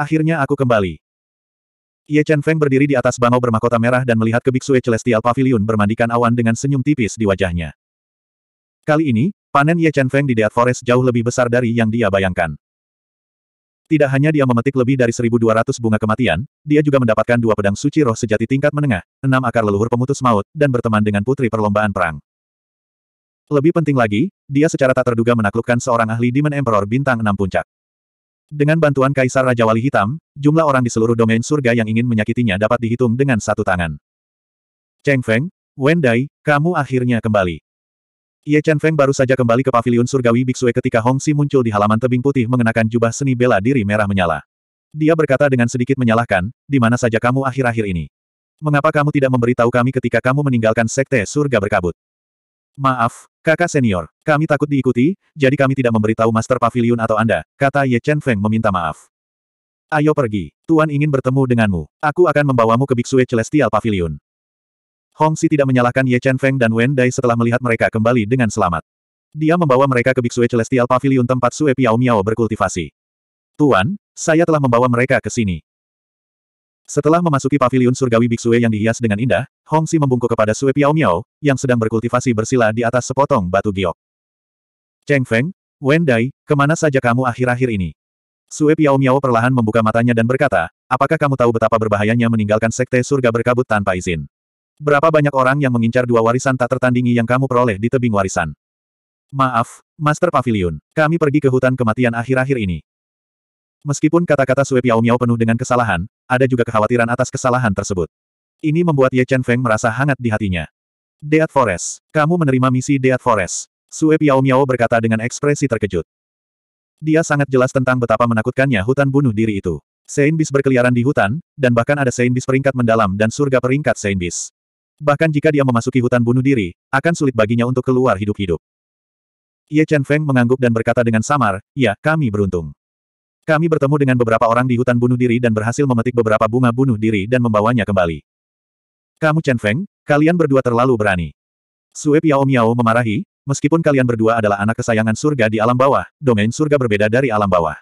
Akhirnya aku kembali. Ye Chen Feng berdiri di atas bangau bermahkota merah dan melihat ke Biksue Celestial Pavilion bermandikan awan dengan senyum tipis di wajahnya. Kali ini, panen Ye Chen Feng di Dead Forest jauh lebih besar dari yang dia bayangkan. Tidak hanya dia memetik lebih dari 1200 bunga kematian, dia juga mendapatkan dua pedang suci roh sejati tingkat menengah, enam akar leluhur pemutus maut, dan berteman dengan putri perlombaan perang. Lebih penting lagi, dia secara tak terduga menaklukkan seorang ahli Demon Emperor bintang enam puncak. Dengan bantuan Kaisar Raja Wali Hitam, jumlah orang di seluruh domain surga yang ingin menyakitinya dapat dihitung dengan satu tangan. Cheng Feng, Wen Dai, kamu akhirnya kembali. Ye Chen Feng baru saja kembali ke pavilion surgawi Biksue ketika Hong Si muncul di halaman tebing putih mengenakan jubah seni bela diri merah menyala. Dia berkata dengan sedikit menyalahkan, di mana saja kamu akhir-akhir ini. Mengapa kamu tidak memberitahu kami ketika kamu meninggalkan sekte surga berkabut? Maaf, kakak senior, kami takut diikuti, jadi kami tidak memberitahu Master Pavilion atau Anda, kata Ye Chen Feng meminta maaf. Ayo pergi, Tuan ingin bertemu denganmu. Aku akan membawamu ke Biksue Celestial Pavilion. Hong Si tidak menyalahkan Ye Chen Feng dan Wen Dai setelah melihat mereka kembali dengan selamat. Dia membawa mereka ke Biksue Celestial Pavilion tempat Sue Piao Miao berkultivasi. Tuan, saya telah membawa mereka ke sini. Setelah memasuki paviliun surgawi Biksue yang dihias dengan indah, Hong Si membungkuk kepada Sue Piao Miao, yang sedang berkultivasi bersila di atas sepotong batu giok. Cheng Feng, Wen Dai, kemana saja kamu akhir-akhir ini? Sue Piao Miao perlahan membuka matanya dan berkata, apakah kamu tahu betapa berbahayanya meninggalkan sekte surga berkabut tanpa izin? Berapa banyak orang yang mengincar dua warisan tak tertandingi yang kamu peroleh di tebing warisan? Maaf, Master Pavilion, kami pergi ke hutan kematian akhir-akhir ini. Meskipun kata-kata Sue Piao Miao penuh dengan kesalahan, ada juga kekhawatiran atas kesalahan tersebut. Ini membuat Ye Chen Feng merasa hangat di hatinya. Deat Forest, kamu menerima misi Deat Forest. Sue Piao Miao berkata dengan ekspresi terkejut. Dia sangat jelas tentang betapa menakutkannya hutan bunuh diri itu. bis berkeliaran di hutan, dan bahkan ada bis peringkat mendalam dan surga peringkat bis. Bahkan jika dia memasuki hutan bunuh diri, akan sulit baginya untuk keluar hidup-hidup. Ye Chen Feng mengangguk dan berkata dengan samar, ya, kami beruntung. Kami bertemu dengan beberapa orang di hutan bunuh diri dan berhasil memetik beberapa bunga bunuh diri dan membawanya kembali. Kamu Chen Feng, kalian berdua terlalu berani. Sue Piao Miao memarahi, meskipun kalian berdua adalah anak kesayangan surga di alam bawah, domain surga berbeda dari alam bawah.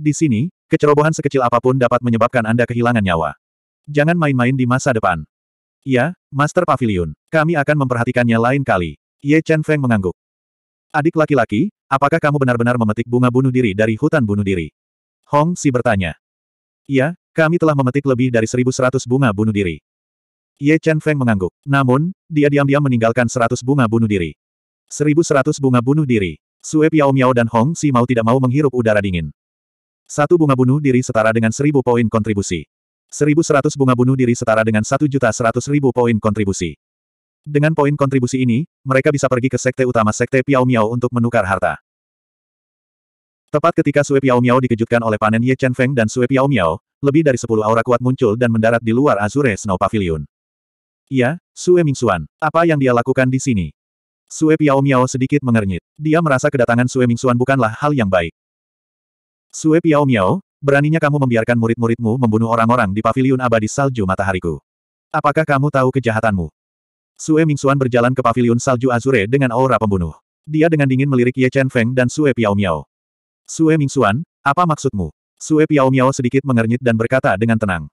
Di sini, kecerobohan sekecil apapun dapat menyebabkan Anda kehilangan nyawa. Jangan main-main di masa depan. Ya, Master Pavilion, kami akan memperhatikannya lain kali. Ye Chen Feng mengangguk. Adik laki-laki, apakah kamu benar-benar memetik bunga bunuh diri dari hutan bunuh diri? Hong Si bertanya. Ya, kami telah memetik lebih dari 1.100 bunga bunuh diri. Ye Chen Feng mengangguk. Namun, dia diam-diam meninggalkan 100 bunga bunuh diri. 1.100 bunga bunuh diri. Sue Piao Miao dan Hong Si mau tidak mau menghirup udara dingin. Satu bunga bunuh diri setara dengan 1.000 poin kontribusi. 1.100 bunga bunuh diri setara dengan 1.100.000 poin kontribusi. Dengan poin kontribusi ini, mereka bisa pergi ke sekte utama sekte Piao Miao untuk menukar harta. Tepat ketika Sue Piao Miao dikejutkan oleh panen Ye Chen Feng dan Sue Piao Miao, lebih dari sepuluh aura kuat muncul dan mendarat di luar Azure Snow Pavilion. Iya, Sue Mingxuan, apa yang dia lakukan di sini? Sue Piao Miao sedikit mengernyit. Dia merasa kedatangan Sue Mingxuan bukanlah hal yang baik. Sue Piao Miao, beraninya kamu membiarkan murid-muridmu membunuh orang-orang di pavilion abadi salju matahariku. Apakah kamu tahu kejahatanmu? Sue Mingxuan berjalan ke pavilion salju Azure dengan aura pembunuh. Dia dengan dingin melirik Ye Chen Feng dan Sue Piao Miao. Sue Mingxuan, apa maksudmu? Sue Piao Miao sedikit mengernyit dan berkata dengan tenang.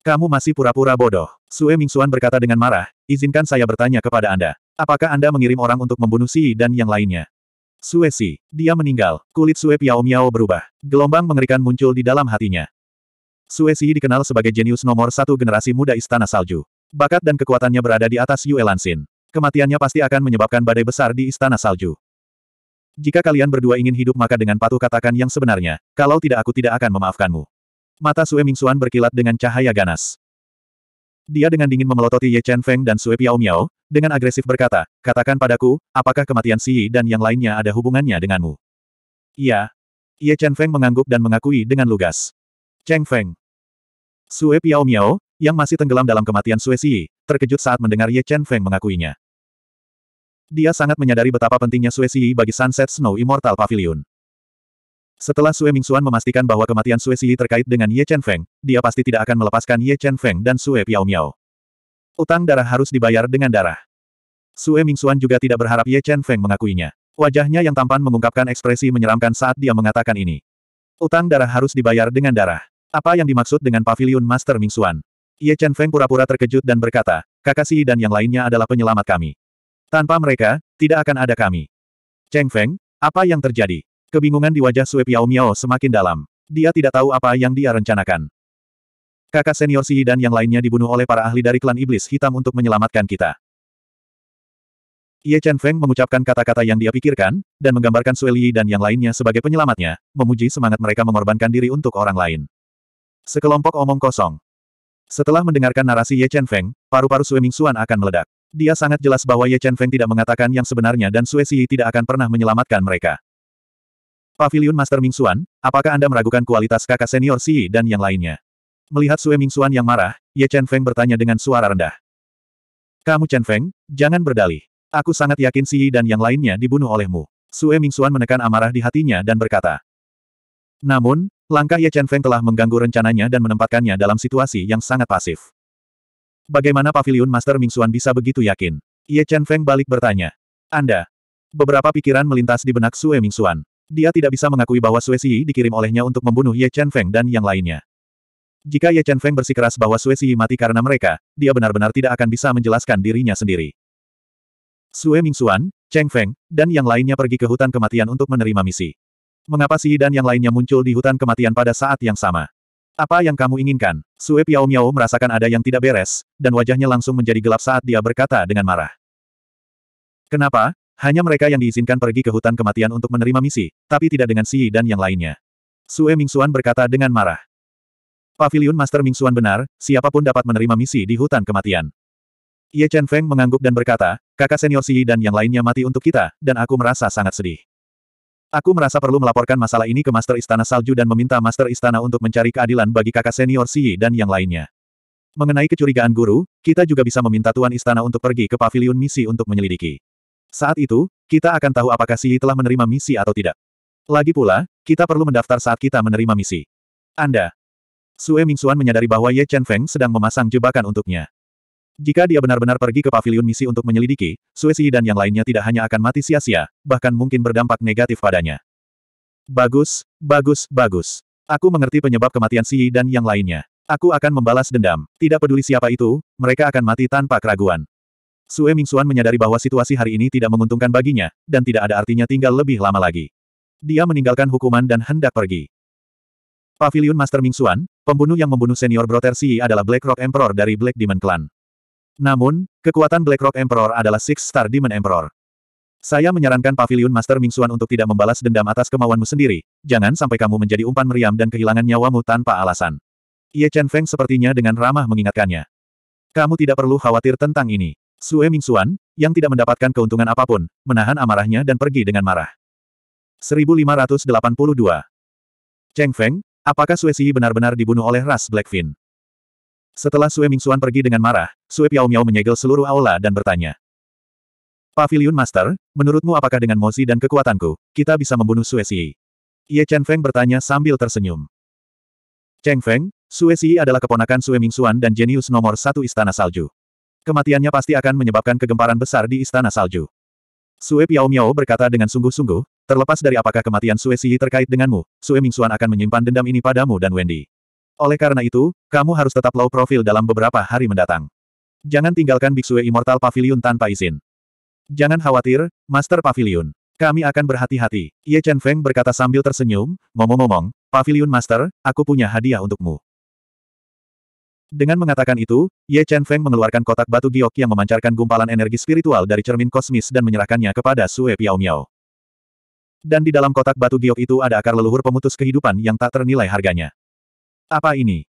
Kamu masih pura-pura bodoh. Sue Mingxuan berkata dengan marah, izinkan saya bertanya kepada Anda. Apakah Anda mengirim orang untuk membunuh Si dan yang lainnya? Sue Si, dia meninggal. Kulit Sue Piao Miao berubah. Gelombang mengerikan muncul di dalam hatinya. Sue Si dikenal sebagai jenius nomor satu generasi muda Istana Salju. Bakat dan kekuatannya berada di atas Yue Lansin. Kematiannya pasti akan menyebabkan badai besar di Istana Salju. Jika kalian berdua ingin hidup maka dengan patuh katakan yang sebenarnya, kalau tidak aku tidak akan memaafkanmu. Mata Sue Mingxuan berkilat dengan cahaya ganas. Dia dengan dingin memelototi Ye Chen Feng dan Sue Piao Miao, dengan agresif berkata, katakan padaku, apakah kematian Si Yi dan yang lainnya ada hubungannya denganmu? Iya. Ye Chen Feng mengangguk dan mengakui dengan lugas. Cheng Feng. Sue Piao Miao, yang masih tenggelam dalam kematian Sue Si Yi, terkejut saat mendengar Ye Chen Feng mengakuinya. Dia sangat menyadari betapa pentingnya Sue Siyi bagi Sunset Snow Immortal Pavilion. Setelah Sue Mingxuan memastikan bahwa kematian Sue Siyi terkait dengan Ye Chen Feng, dia pasti tidak akan melepaskan Ye Chen Feng dan Sue Piao Miao. Utang darah harus dibayar dengan darah. Sue Mingxuan juga tidak berharap Ye Chen Feng mengakuinya. Wajahnya yang tampan mengungkapkan ekspresi menyeramkan saat dia mengatakan ini. Utang darah harus dibayar dengan darah. Apa yang dimaksud dengan pavilion Master Mingxuan? Ye Chen Feng pura-pura terkejut dan berkata, Kakak Kakashi dan yang lainnya adalah penyelamat kami. Tanpa mereka, tidak akan ada kami. Cheng Feng, apa yang terjadi? Kebingungan di wajah Sue Piao Miao semakin dalam. Dia tidak tahu apa yang dia rencanakan. Kakak senior Si dan yang lainnya dibunuh oleh para ahli dari klan iblis hitam untuk menyelamatkan kita. Ye Chen Feng mengucapkan kata-kata yang dia pikirkan, dan menggambarkan Sue Li dan yang lainnya sebagai penyelamatnya, memuji semangat mereka mengorbankan diri untuk orang lain. Sekelompok omong kosong. Setelah mendengarkan narasi Ye Chen Feng, paru-paru Sue Xuan akan meledak. Dia sangat jelas bahwa Ye Chen Feng tidak mengatakan yang sebenarnya dan Sue Xi tidak akan pernah menyelamatkan mereka. Pavilion Master Ming Xuan, apakah Anda meragukan kualitas kakak senior Xi dan yang lainnya? Melihat Sue Ming Xuan yang marah, Ye Chen Feng bertanya dengan suara rendah. Kamu Chen Feng, jangan berdalih. Aku sangat yakin Xi dan yang lainnya dibunuh olehmu. Sue Ming Xuan menekan amarah di hatinya dan berkata. Namun, Langkah Ye Chen Feng telah mengganggu rencananya dan menempatkannya dalam situasi yang sangat pasif. Bagaimana pavilion Master Mingxuan bisa begitu yakin? Ye Chen Feng balik bertanya. Anda. Beberapa pikiran melintas di benak Sue Xuan. Dia tidak bisa mengakui bahwa Sue Xi dikirim olehnya untuk membunuh Ye Chen Feng dan yang lainnya. Jika Ye Chen Feng bersikeras bahwa Sue Xi mati karena mereka, dia benar-benar tidak akan bisa menjelaskan dirinya sendiri. Sue Xuan, Cheng Feng, dan yang lainnya pergi ke hutan kematian untuk menerima misi. Mengapa Xi dan yang lainnya muncul di hutan kematian pada saat yang sama? Apa yang kamu inginkan? Sue Piao Miao merasakan ada yang tidak beres, dan wajahnya langsung menjadi gelap saat dia berkata dengan marah. Kenapa? Hanya mereka yang diizinkan pergi ke hutan kematian untuk menerima misi, tapi tidak dengan Si dan yang lainnya. Sue Mingxuan berkata dengan marah. Pavilion Master Mingxuan benar, siapapun dapat menerima misi di hutan kematian. Ye Chen Feng mengangguk dan berkata, kakak senior Si dan yang lainnya mati untuk kita, dan aku merasa sangat sedih. Aku merasa perlu melaporkan masalah ini ke Master Istana Salju dan meminta Master Istana untuk mencari keadilan bagi kakak senior Xi dan yang lainnya. Mengenai kecurigaan guru, kita juga bisa meminta Tuan Istana untuk pergi ke pavilion misi untuk menyelidiki. Saat itu, kita akan tahu apakah Xi telah menerima misi atau tidak. Lagi pula, kita perlu mendaftar saat kita menerima misi. Anda. Sue Mingxuan menyadari bahwa Ye Chen Feng sedang memasang jebakan untuknya. Jika dia benar-benar pergi ke Pavilion misi untuk menyelidiki, Suesi dan yang lainnya tidak hanya akan mati sia-sia, bahkan mungkin berdampak negatif padanya. Bagus, bagus, bagus. Aku mengerti penyebab kematian Si dan yang lainnya. Aku akan membalas dendam. Tidak peduli siapa itu, mereka akan mati tanpa keraguan. Sue Mingxuan menyadari bahwa situasi hari ini tidak menguntungkan baginya, dan tidak ada artinya tinggal lebih lama lagi. Dia meninggalkan hukuman dan hendak pergi. Pavilion Master Mingxuan, pembunuh yang membunuh senior Brother Si adalah Black Rock Emperor dari Black Demon Clan. Namun, kekuatan Blackrock Emperor adalah Six Star Demon Emperor. Saya menyarankan Pavilion Master Mingxuan untuk tidak membalas dendam atas kemauanmu sendiri. Jangan sampai kamu menjadi umpan meriam dan kehilangan nyawamu tanpa alasan. Ye Chen Feng sepertinya dengan ramah mengingatkannya. Kamu tidak perlu khawatir tentang ini. Sue Mingxuan, yang tidak mendapatkan keuntungan apapun, menahan amarahnya dan pergi dengan marah. 1582 Cheng Feng, apakah Sue Xi benar-benar dibunuh oleh ras Blackfin? Setelah Sue Mingxuan pergi dengan marah, Sue Piao Miao menyegel seluruh aula dan bertanya. Pavilion Master, menurutmu apakah dengan Mozi dan kekuatanku, kita bisa membunuh Sue Xi? Ye Chen Feng bertanya sambil tersenyum. Cheng Feng, Sue Xi adalah keponakan Sue Mingxuan dan jenius nomor satu Istana Salju. Kematiannya pasti akan menyebabkan kegemparan besar di Istana Salju. Sue Piao Miao berkata dengan sungguh-sungguh, terlepas dari apakah kematian Sue Xi terkait denganmu, Sue Mingxuan akan menyimpan dendam ini padamu dan Wendy. Oleh karena itu, kamu harus tetap low profil dalam beberapa hari mendatang. Jangan tinggalkan Biksue Immortal Pavilion tanpa izin. Jangan khawatir, Master Pavilion. Kami akan berhati-hati. Ye Chen Feng berkata sambil tersenyum, ngomong-ngomong, Pavilion Master, aku punya hadiah untukmu. Dengan mengatakan itu, Ye Chen Feng mengeluarkan kotak batu giok yang memancarkan gumpalan energi spiritual dari cermin kosmis dan menyerahkannya kepada Sue Piao Miao. Dan di dalam kotak batu giok itu ada akar leluhur pemutus kehidupan yang tak ternilai harganya. Apa ini?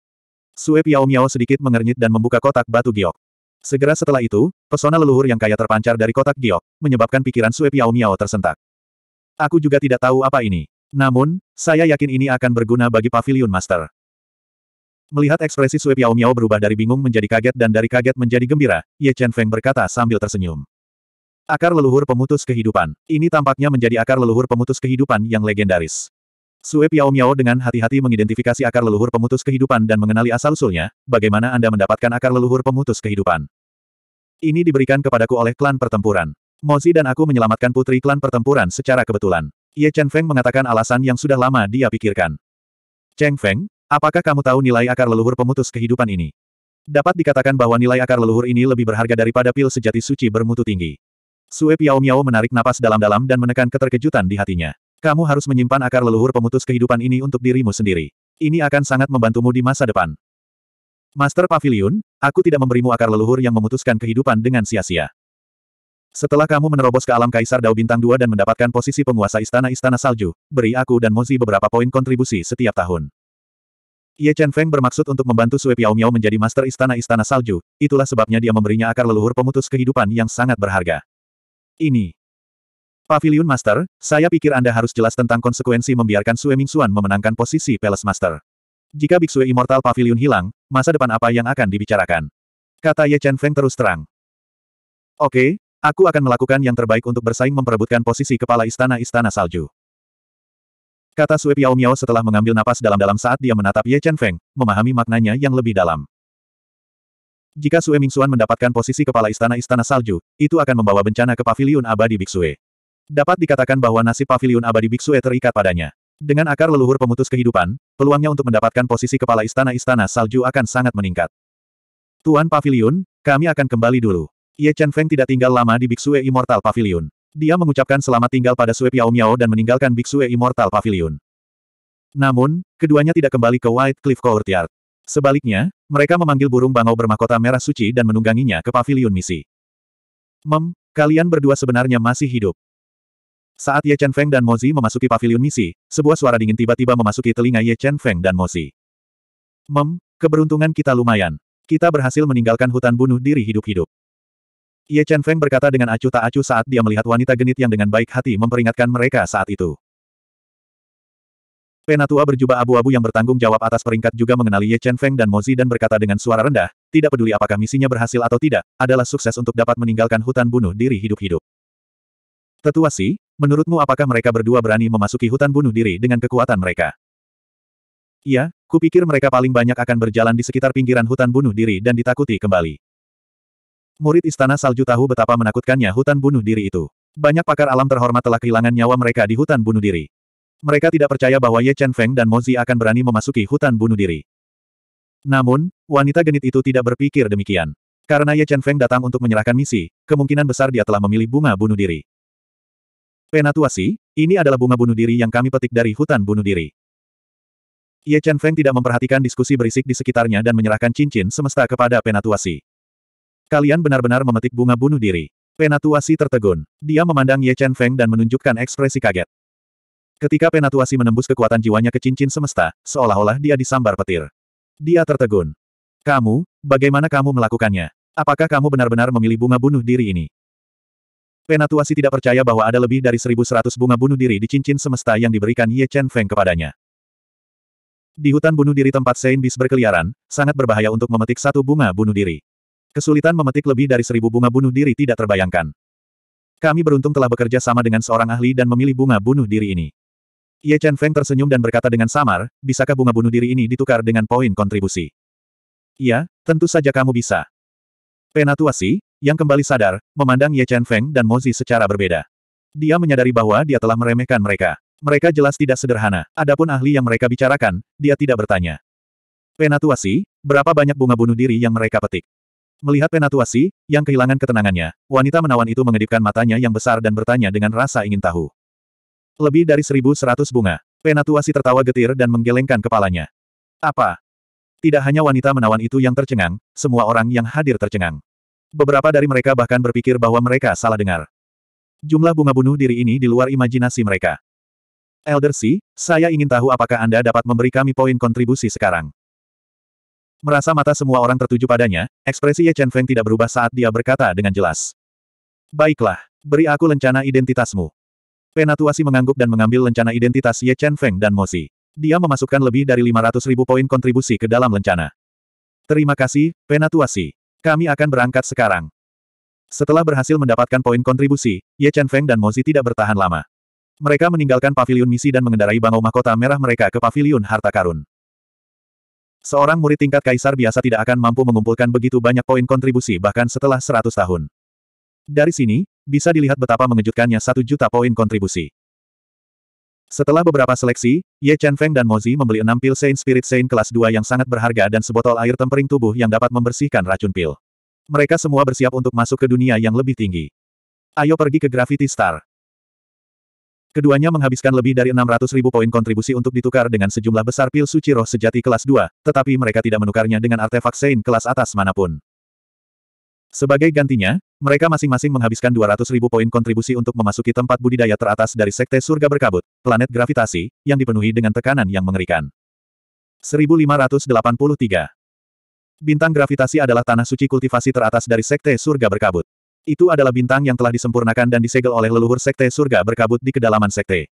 Sue Piao Miao sedikit mengernyit dan membuka kotak batu giok. Segera setelah itu, pesona leluhur yang kaya terpancar dari kotak giok, menyebabkan pikiran Sue Piao Miao tersentak. Aku juga tidak tahu apa ini. Namun, saya yakin ini akan berguna bagi Pavilion Master. Melihat ekspresi Sue Piao Miao berubah dari bingung menjadi kaget dan dari kaget menjadi gembira, Ye Chen Feng berkata sambil tersenyum. Akar leluhur pemutus kehidupan. Ini tampaknya menjadi akar leluhur pemutus kehidupan yang legendaris. Sue Piao Miao dengan hati-hati mengidentifikasi akar leluhur pemutus kehidupan dan mengenali asal-usulnya, bagaimana Anda mendapatkan akar leluhur pemutus kehidupan. Ini diberikan kepadaku oleh klan pertempuran. Mozi dan aku menyelamatkan putri klan pertempuran secara kebetulan. Ye Chen Feng mengatakan alasan yang sudah lama dia pikirkan. Cheng Feng, apakah kamu tahu nilai akar leluhur pemutus kehidupan ini? Dapat dikatakan bahwa nilai akar leluhur ini lebih berharga daripada pil sejati suci bermutu tinggi. Sue Piao Miao menarik napas dalam-dalam dan menekan keterkejutan di hatinya. Kamu harus menyimpan akar leluhur pemutus kehidupan ini untuk dirimu sendiri. Ini akan sangat membantumu di masa depan. Master Pavilion, aku tidak memberimu akar leluhur yang memutuskan kehidupan dengan sia-sia. Setelah kamu menerobos ke alam Kaisar Dao Bintang 2 dan mendapatkan posisi penguasa istana-istana salju, beri aku dan Mozi beberapa poin kontribusi setiap tahun. Ye Chen Feng bermaksud untuk membantu Sue Piao Miao menjadi master istana-istana salju, itulah sebabnya dia memberinya akar leluhur pemutus kehidupan yang sangat berharga. Ini Pavilion Master, saya pikir Anda harus jelas tentang konsekuensi membiarkan Sue Mingxuan memenangkan posisi Palace Master. Jika Biksu Immortal Pavilion hilang, masa depan apa yang akan dibicarakan? Kata Ye Chen Feng terus terang. Oke, aku akan melakukan yang terbaik untuk bersaing memperebutkan posisi kepala istana-istana salju. Kata Sue Piao Miao setelah mengambil napas dalam-dalam saat dia menatap Ye Chen Feng, memahami maknanya yang lebih dalam. Jika Sue Mingxuan mendapatkan posisi kepala istana-istana salju, itu akan membawa bencana ke pavilion abadi Biksue. Dapat dikatakan bahwa nasib pavilion abadi biksu E terikat padanya. Dengan akar leluhur pemutus kehidupan, peluangnya untuk mendapatkan posisi kepala istana-istana salju akan sangat meningkat. Tuan pavilion, kami akan kembali dulu. Ye Chen Feng tidak tinggal lama di Biksue Immortal Pavilion. Dia mengucapkan selamat tinggal pada Sue Piao Miao dan meninggalkan Biksue Immortal Pavilion. Namun, keduanya tidak kembali ke White Cliff Courtyard. Sebaliknya, mereka memanggil burung bangau bermahkota merah suci dan menungganginya ke pavilion misi. Mem, kalian berdua sebenarnya masih hidup. Saat Ye Chen Feng dan Mozi memasuki pavilion misi, sebuah suara dingin tiba-tiba memasuki telinga Ye Chen Feng dan Mozi. Mem, keberuntungan kita lumayan. Kita berhasil meninggalkan hutan bunuh diri hidup-hidup. Ye Chen Feng berkata dengan acuh tak acuh saat dia melihat wanita genit yang dengan baik hati memperingatkan mereka saat itu. Penatua berjubah abu-abu yang bertanggung jawab atas peringkat juga mengenali Ye Chen Feng dan Mozi dan berkata dengan suara rendah, tidak peduli apakah misinya berhasil atau tidak, adalah sukses untuk dapat meninggalkan hutan bunuh diri hidup-hidup. Tetua Si, Menurutmu apakah mereka berdua berani memasuki hutan bunuh diri dengan kekuatan mereka? Iya, kupikir mereka paling banyak akan berjalan di sekitar pinggiran hutan bunuh diri dan ditakuti kembali. Murid Istana Salju tahu betapa menakutkannya hutan bunuh diri itu. Banyak pakar alam terhormat telah kehilangan nyawa mereka di hutan bunuh diri. Mereka tidak percaya bahwa Ye Chen Feng dan Mozi akan berani memasuki hutan bunuh diri. Namun, wanita genit itu tidak berpikir demikian. Karena Ye Chen Feng datang untuk menyerahkan misi, kemungkinan besar dia telah memilih bunga bunuh diri. Penatuasi, ini adalah bunga bunuh diri yang kami petik dari hutan bunuh diri. Ye Chen Feng tidak memperhatikan diskusi berisik di sekitarnya dan menyerahkan cincin semesta kepada Penatuasi. Kalian benar-benar memetik bunga bunuh diri. Penatuasi tertegun. Dia memandang Ye Chen Feng dan menunjukkan ekspresi kaget. Ketika Penatuasi menembus kekuatan jiwanya ke cincin semesta, seolah-olah dia disambar petir. Dia tertegun. Kamu, bagaimana kamu melakukannya? Apakah kamu benar-benar memilih bunga bunuh diri ini? Penatuasi tidak percaya bahwa ada lebih dari 1.100 bunga bunuh diri di cincin semesta yang diberikan Ye Chen Feng kepadanya. Di hutan bunuh diri tempat Saint Bis berkeliaran, sangat berbahaya untuk memetik satu bunga bunuh diri. Kesulitan memetik lebih dari seribu bunga bunuh diri tidak terbayangkan. Kami beruntung telah bekerja sama dengan seorang ahli dan memilih bunga bunuh diri ini. Ye Chen Feng tersenyum dan berkata dengan samar, bisakah bunga bunuh diri ini ditukar dengan poin kontribusi? Iya, tentu saja kamu bisa. Penatuasi, yang kembali sadar, memandang Ye Chen Feng dan Mozi secara berbeda. Dia menyadari bahwa dia telah meremehkan mereka. Mereka jelas tidak sederhana. Adapun ahli yang mereka bicarakan, dia tidak bertanya. Penatuasi, berapa banyak bunga bunuh diri yang mereka petik? Melihat penatuasi, yang kehilangan ketenangannya, wanita menawan itu mengedipkan matanya yang besar dan bertanya dengan rasa ingin tahu. Lebih dari 1.100 bunga. Penatuasi tertawa getir dan menggelengkan kepalanya. Apa? Tidak hanya wanita menawan itu yang tercengang, semua orang yang hadir tercengang. Beberapa dari mereka bahkan berpikir bahwa mereka salah dengar. Jumlah bunga bunuh diri ini di luar imajinasi mereka. Elder C, saya ingin tahu apakah Anda dapat memberi kami poin kontribusi sekarang. Merasa mata semua orang tertuju padanya, ekspresi Ye Chen Feng tidak berubah saat dia berkata dengan jelas. Baiklah, beri aku lencana identitasmu. Penatuasi mengangguk dan mengambil lencana identitas Ye Chen Feng dan Mosi. Dia memasukkan lebih dari 500 ribu poin kontribusi ke dalam lencana. Terima kasih, Penatuasi. Kami akan berangkat sekarang. Setelah berhasil mendapatkan poin kontribusi, Ye Chen Feng dan Mozi tidak bertahan lama. Mereka meninggalkan pavilion misi dan mengendarai bangau mahkota merah mereka ke pavilion harta karun. Seorang murid tingkat kaisar biasa tidak akan mampu mengumpulkan begitu banyak poin kontribusi bahkan setelah 100 tahun. Dari sini, bisa dilihat betapa mengejutkannya satu juta poin kontribusi. Setelah beberapa seleksi, Ye Chen Feng dan Mozi membeli enam pil Saint Spirit Saint kelas 2 yang sangat berharga dan sebotol air tempering tubuh yang dapat membersihkan racun pil. Mereka semua bersiap untuk masuk ke dunia yang lebih tinggi. Ayo pergi ke Gravity Star. Keduanya menghabiskan lebih dari 600 ribu poin kontribusi untuk ditukar dengan sejumlah besar pil suci roh sejati kelas 2, tetapi mereka tidak menukarnya dengan artefak Saint kelas atas manapun. Sebagai gantinya, mereka masing-masing menghabiskan 200 ribu poin kontribusi untuk memasuki tempat budidaya teratas dari Sekte Surga Berkabut, planet gravitasi, yang dipenuhi dengan tekanan yang mengerikan. 1583 Bintang gravitasi adalah tanah suci kultivasi teratas dari Sekte Surga Berkabut. Itu adalah bintang yang telah disempurnakan dan disegel oleh leluhur Sekte Surga Berkabut di kedalaman Sekte.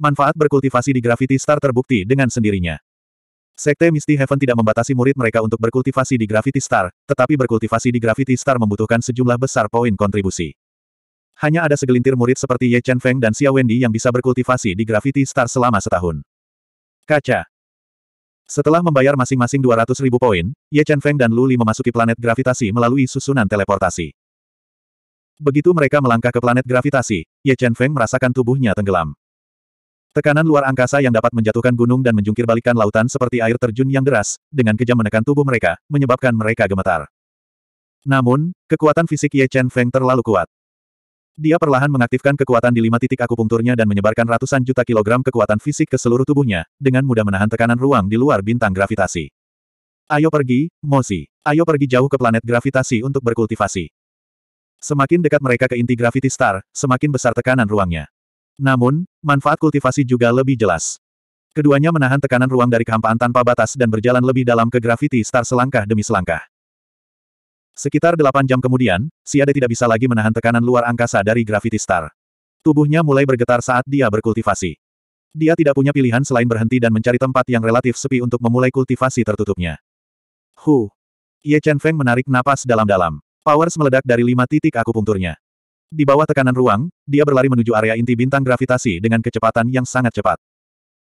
Manfaat berkultivasi di Gravity Star terbukti dengan sendirinya. Sekte Misty Heaven tidak membatasi murid mereka untuk berkultivasi di Gravity Star, tetapi berkultivasi di Gravity Star membutuhkan sejumlah besar poin kontribusi. Hanya ada segelintir murid seperti Ye Chen Feng dan Xia Wendy yang bisa berkultivasi di Gravity Star selama setahun. Kaca. Setelah membayar masing-masing 200 ribu poin, Ye Chen Feng dan Luli memasuki planet gravitasi melalui susunan teleportasi. Begitu mereka melangkah ke planet gravitasi, Ye Chen Feng merasakan tubuhnya tenggelam. Tekanan luar angkasa yang dapat menjatuhkan gunung dan menjungkirbalikkan lautan seperti air terjun yang deras, dengan kejam menekan tubuh mereka, menyebabkan mereka gemetar. Namun, kekuatan fisik Ye Chen Feng terlalu kuat. Dia perlahan mengaktifkan kekuatan di lima titik akupunkturnya dan menyebarkan ratusan juta kilogram kekuatan fisik ke seluruh tubuhnya, dengan mudah menahan tekanan ruang di luar bintang gravitasi. Ayo pergi, Mosi. Ayo pergi jauh ke planet gravitasi untuk berkultivasi. Semakin dekat mereka ke inti gravity star, semakin besar tekanan ruangnya. Namun, manfaat kultivasi juga lebih jelas. Keduanya menahan tekanan ruang dari kehampaan tanpa batas dan berjalan lebih dalam ke Gravity Star selangkah demi selangkah. Sekitar delapan jam kemudian, Siade tidak bisa lagi menahan tekanan luar angkasa dari Gravity Star. Tubuhnya mulai bergetar saat dia berkultivasi. Dia tidak punya pilihan selain berhenti dan mencari tempat yang relatif sepi untuk memulai kultivasi tertutupnya. Hu. Ye Chen Feng menarik napas dalam-dalam. Powers meledak dari lima titik akupunkturnya. Di bawah tekanan ruang, dia berlari menuju area inti bintang gravitasi dengan kecepatan yang sangat cepat.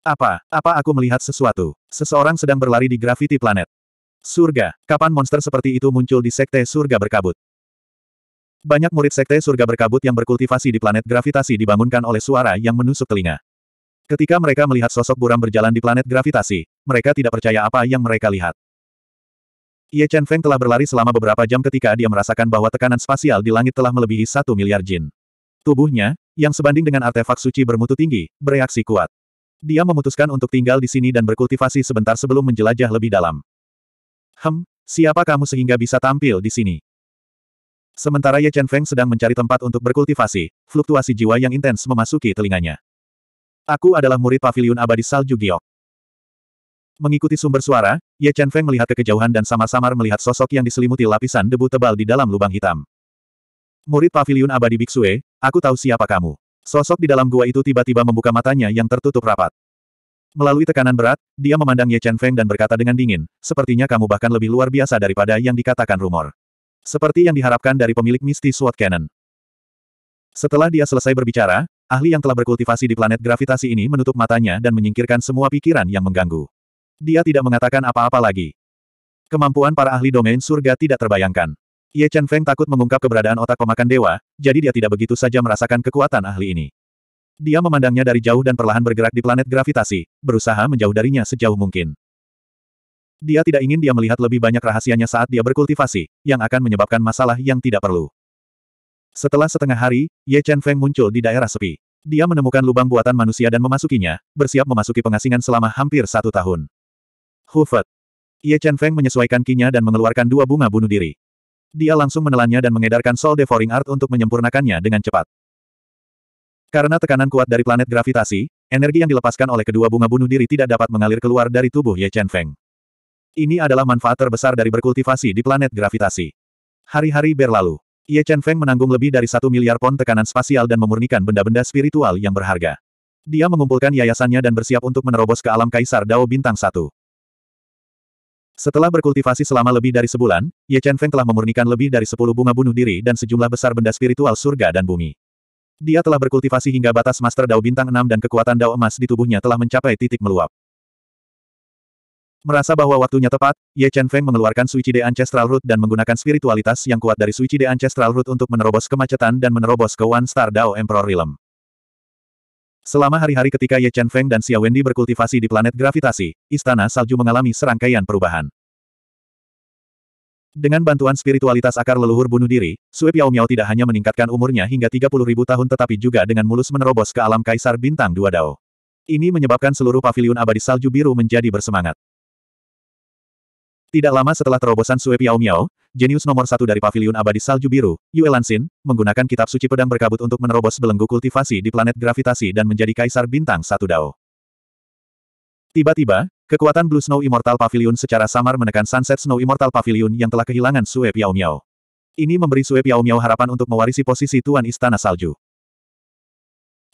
Apa, apa aku melihat sesuatu? Seseorang sedang berlari di graviti planet. Surga, kapan monster seperti itu muncul di sekte surga berkabut? Banyak murid sekte surga berkabut yang berkultivasi di planet gravitasi dibangunkan oleh suara yang menusuk telinga. Ketika mereka melihat sosok buram berjalan di planet gravitasi, mereka tidak percaya apa yang mereka lihat. Ye Chen Feng telah berlari selama beberapa jam ketika dia merasakan bahwa tekanan spasial di langit telah melebihi satu miliar jin. Tubuhnya, yang sebanding dengan artefak suci bermutu tinggi, bereaksi kuat. Dia memutuskan untuk tinggal di sini dan berkultivasi sebentar sebelum menjelajah lebih dalam. Hem, siapa kamu sehingga bisa tampil di sini? Sementara Ye Chen Feng sedang mencari tempat untuk berkultivasi, fluktuasi jiwa yang intens memasuki telinganya. Aku adalah murid Paviliun abadi salju giok. Mengikuti sumber suara, Ye Chen Feng melihat ke kejauhan dan samar-samar melihat sosok yang diselimuti lapisan debu tebal di dalam lubang hitam. Murid Paviliun abadi Biksue, aku tahu siapa kamu. Sosok di dalam gua itu tiba-tiba membuka matanya yang tertutup rapat. Melalui tekanan berat, dia memandang Ye Chen Feng dan berkata dengan dingin, sepertinya kamu bahkan lebih luar biasa daripada yang dikatakan rumor. Seperti yang diharapkan dari pemilik misti Sword Cannon. Setelah dia selesai berbicara, ahli yang telah berkultivasi di planet gravitasi ini menutup matanya dan menyingkirkan semua pikiran yang mengganggu. Dia tidak mengatakan apa-apa lagi. Kemampuan para ahli domain surga tidak terbayangkan. Ye Chen Feng takut mengungkap keberadaan otak pemakan dewa, jadi dia tidak begitu saja merasakan kekuatan ahli ini. Dia memandangnya dari jauh dan perlahan bergerak di planet gravitasi, berusaha menjauh darinya sejauh mungkin. Dia tidak ingin dia melihat lebih banyak rahasianya saat dia berkultivasi, yang akan menyebabkan masalah yang tidak perlu. Setelah setengah hari, Ye Chen Feng muncul di daerah sepi. Dia menemukan lubang buatan manusia dan memasukinya, bersiap memasuki pengasingan selama hampir satu tahun. Hufet. Ye Chen Feng menyesuaikan kinya dan mengeluarkan dua bunga bunuh diri. Dia langsung menelannya dan mengedarkan Soul Devouring Art untuk menyempurnakannya dengan cepat. Karena tekanan kuat dari planet gravitasi, energi yang dilepaskan oleh kedua bunga bunuh diri tidak dapat mengalir keluar dari tubuh Ye Chen Feng. Ini adalah manfaat terbesar dari berkultivasi di planet gravitasi. Hari-hari berlalu. Ye Chen Feng menanggung lebih dari satu miliar pon tekanan spasial dan memurnikan benda-benda spiritual yang berharga. Dia mengumpulkan yayasannya dan bersiap untuk menerobos ke alam kaisar Dao Bintang 1. Setelah berkultivasi selama lebih dari sebulan, Ye Chen Feng telah memurnikan lebih dari sepuluh bunga bunuh diri dan sejumlah besar benda spiritual surga dan bumi. Dia telah berkultivasi hingga batas Master Dao Bintang 6 dan kekuatan Dao Emas di tubuhnya telah mencapai titik meluap. Merasa bahwa waktunya tepat, Ye Chen Feng mengeluarkan Suici De Ancestral Root dan menggunakan spiritualitas yang kuat dari Suici De Ancestral Root untuk menerobos kemacetan dan menerobos ke One Star Dao Emperor Realm. Selama hari-hari ketika Ye Chen Feng dan Xia Wendy berkultivasi di planet gravitasi, Istana Salju mengalami serangkaian perubahan. Dengan bantuan spiritualitas akar leluhur bunuh diri, Sue Piao Miao tidak hanya meningkatkan umurnya hingga 30.000 tahun tetapi juga dengan mulus menerobos ke alam kaisar bintang dua dao. Ini menyebabkan seluruh paviliun abadi salju biru menjadi bersemangat. Tidak lama setelah terobosan Sue Piao Miao, jenius nomor satu dari paviliun abadi salju biru, Yue Lansin, menggunakan kitab suci pedang berkabut untuk menerobos belenggu kultivasi di planet gravitasi dan menjadi kaisar bintang satu Dao. Tiba-tiba, kekuatan Blue Snow Immortal Pavilion secara samar menekan Sunset Snow Immortal Pavilion yang telah kehilangan Sue Piao Miao. Ini memberi Sue Piao Miao harapan untuk mewarisi posisi Tuan Istana Salju.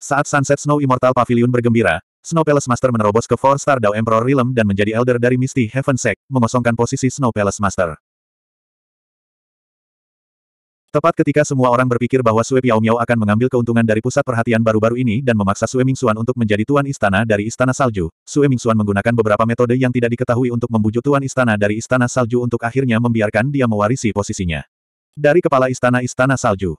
Saat Sunset Snow Immortal Pavilion bergembira, Snow Palace Master menerobos ke Four Star Dao Emperor Realm dan menjadi Elder dari Misty Heaven Sect, mengosongkan posisi Snow Palace Master. Tepat ketika semua orang berpikir bahwa Sue Piao Miao akan mengambil keuntungan dari pusat perhatian baru-baru ini dan memaksa Sue Mingxuan untuk menjadi tuan istana dari Istana Salju, Sue Mingxuan menggunakan beberapa metode yang tidak diketahui untuk membujuk tuan istana dari Istana Salju untuk akhirnya membiarkan dia mewarisi posisinya. Dari kepala istana-istana Salju.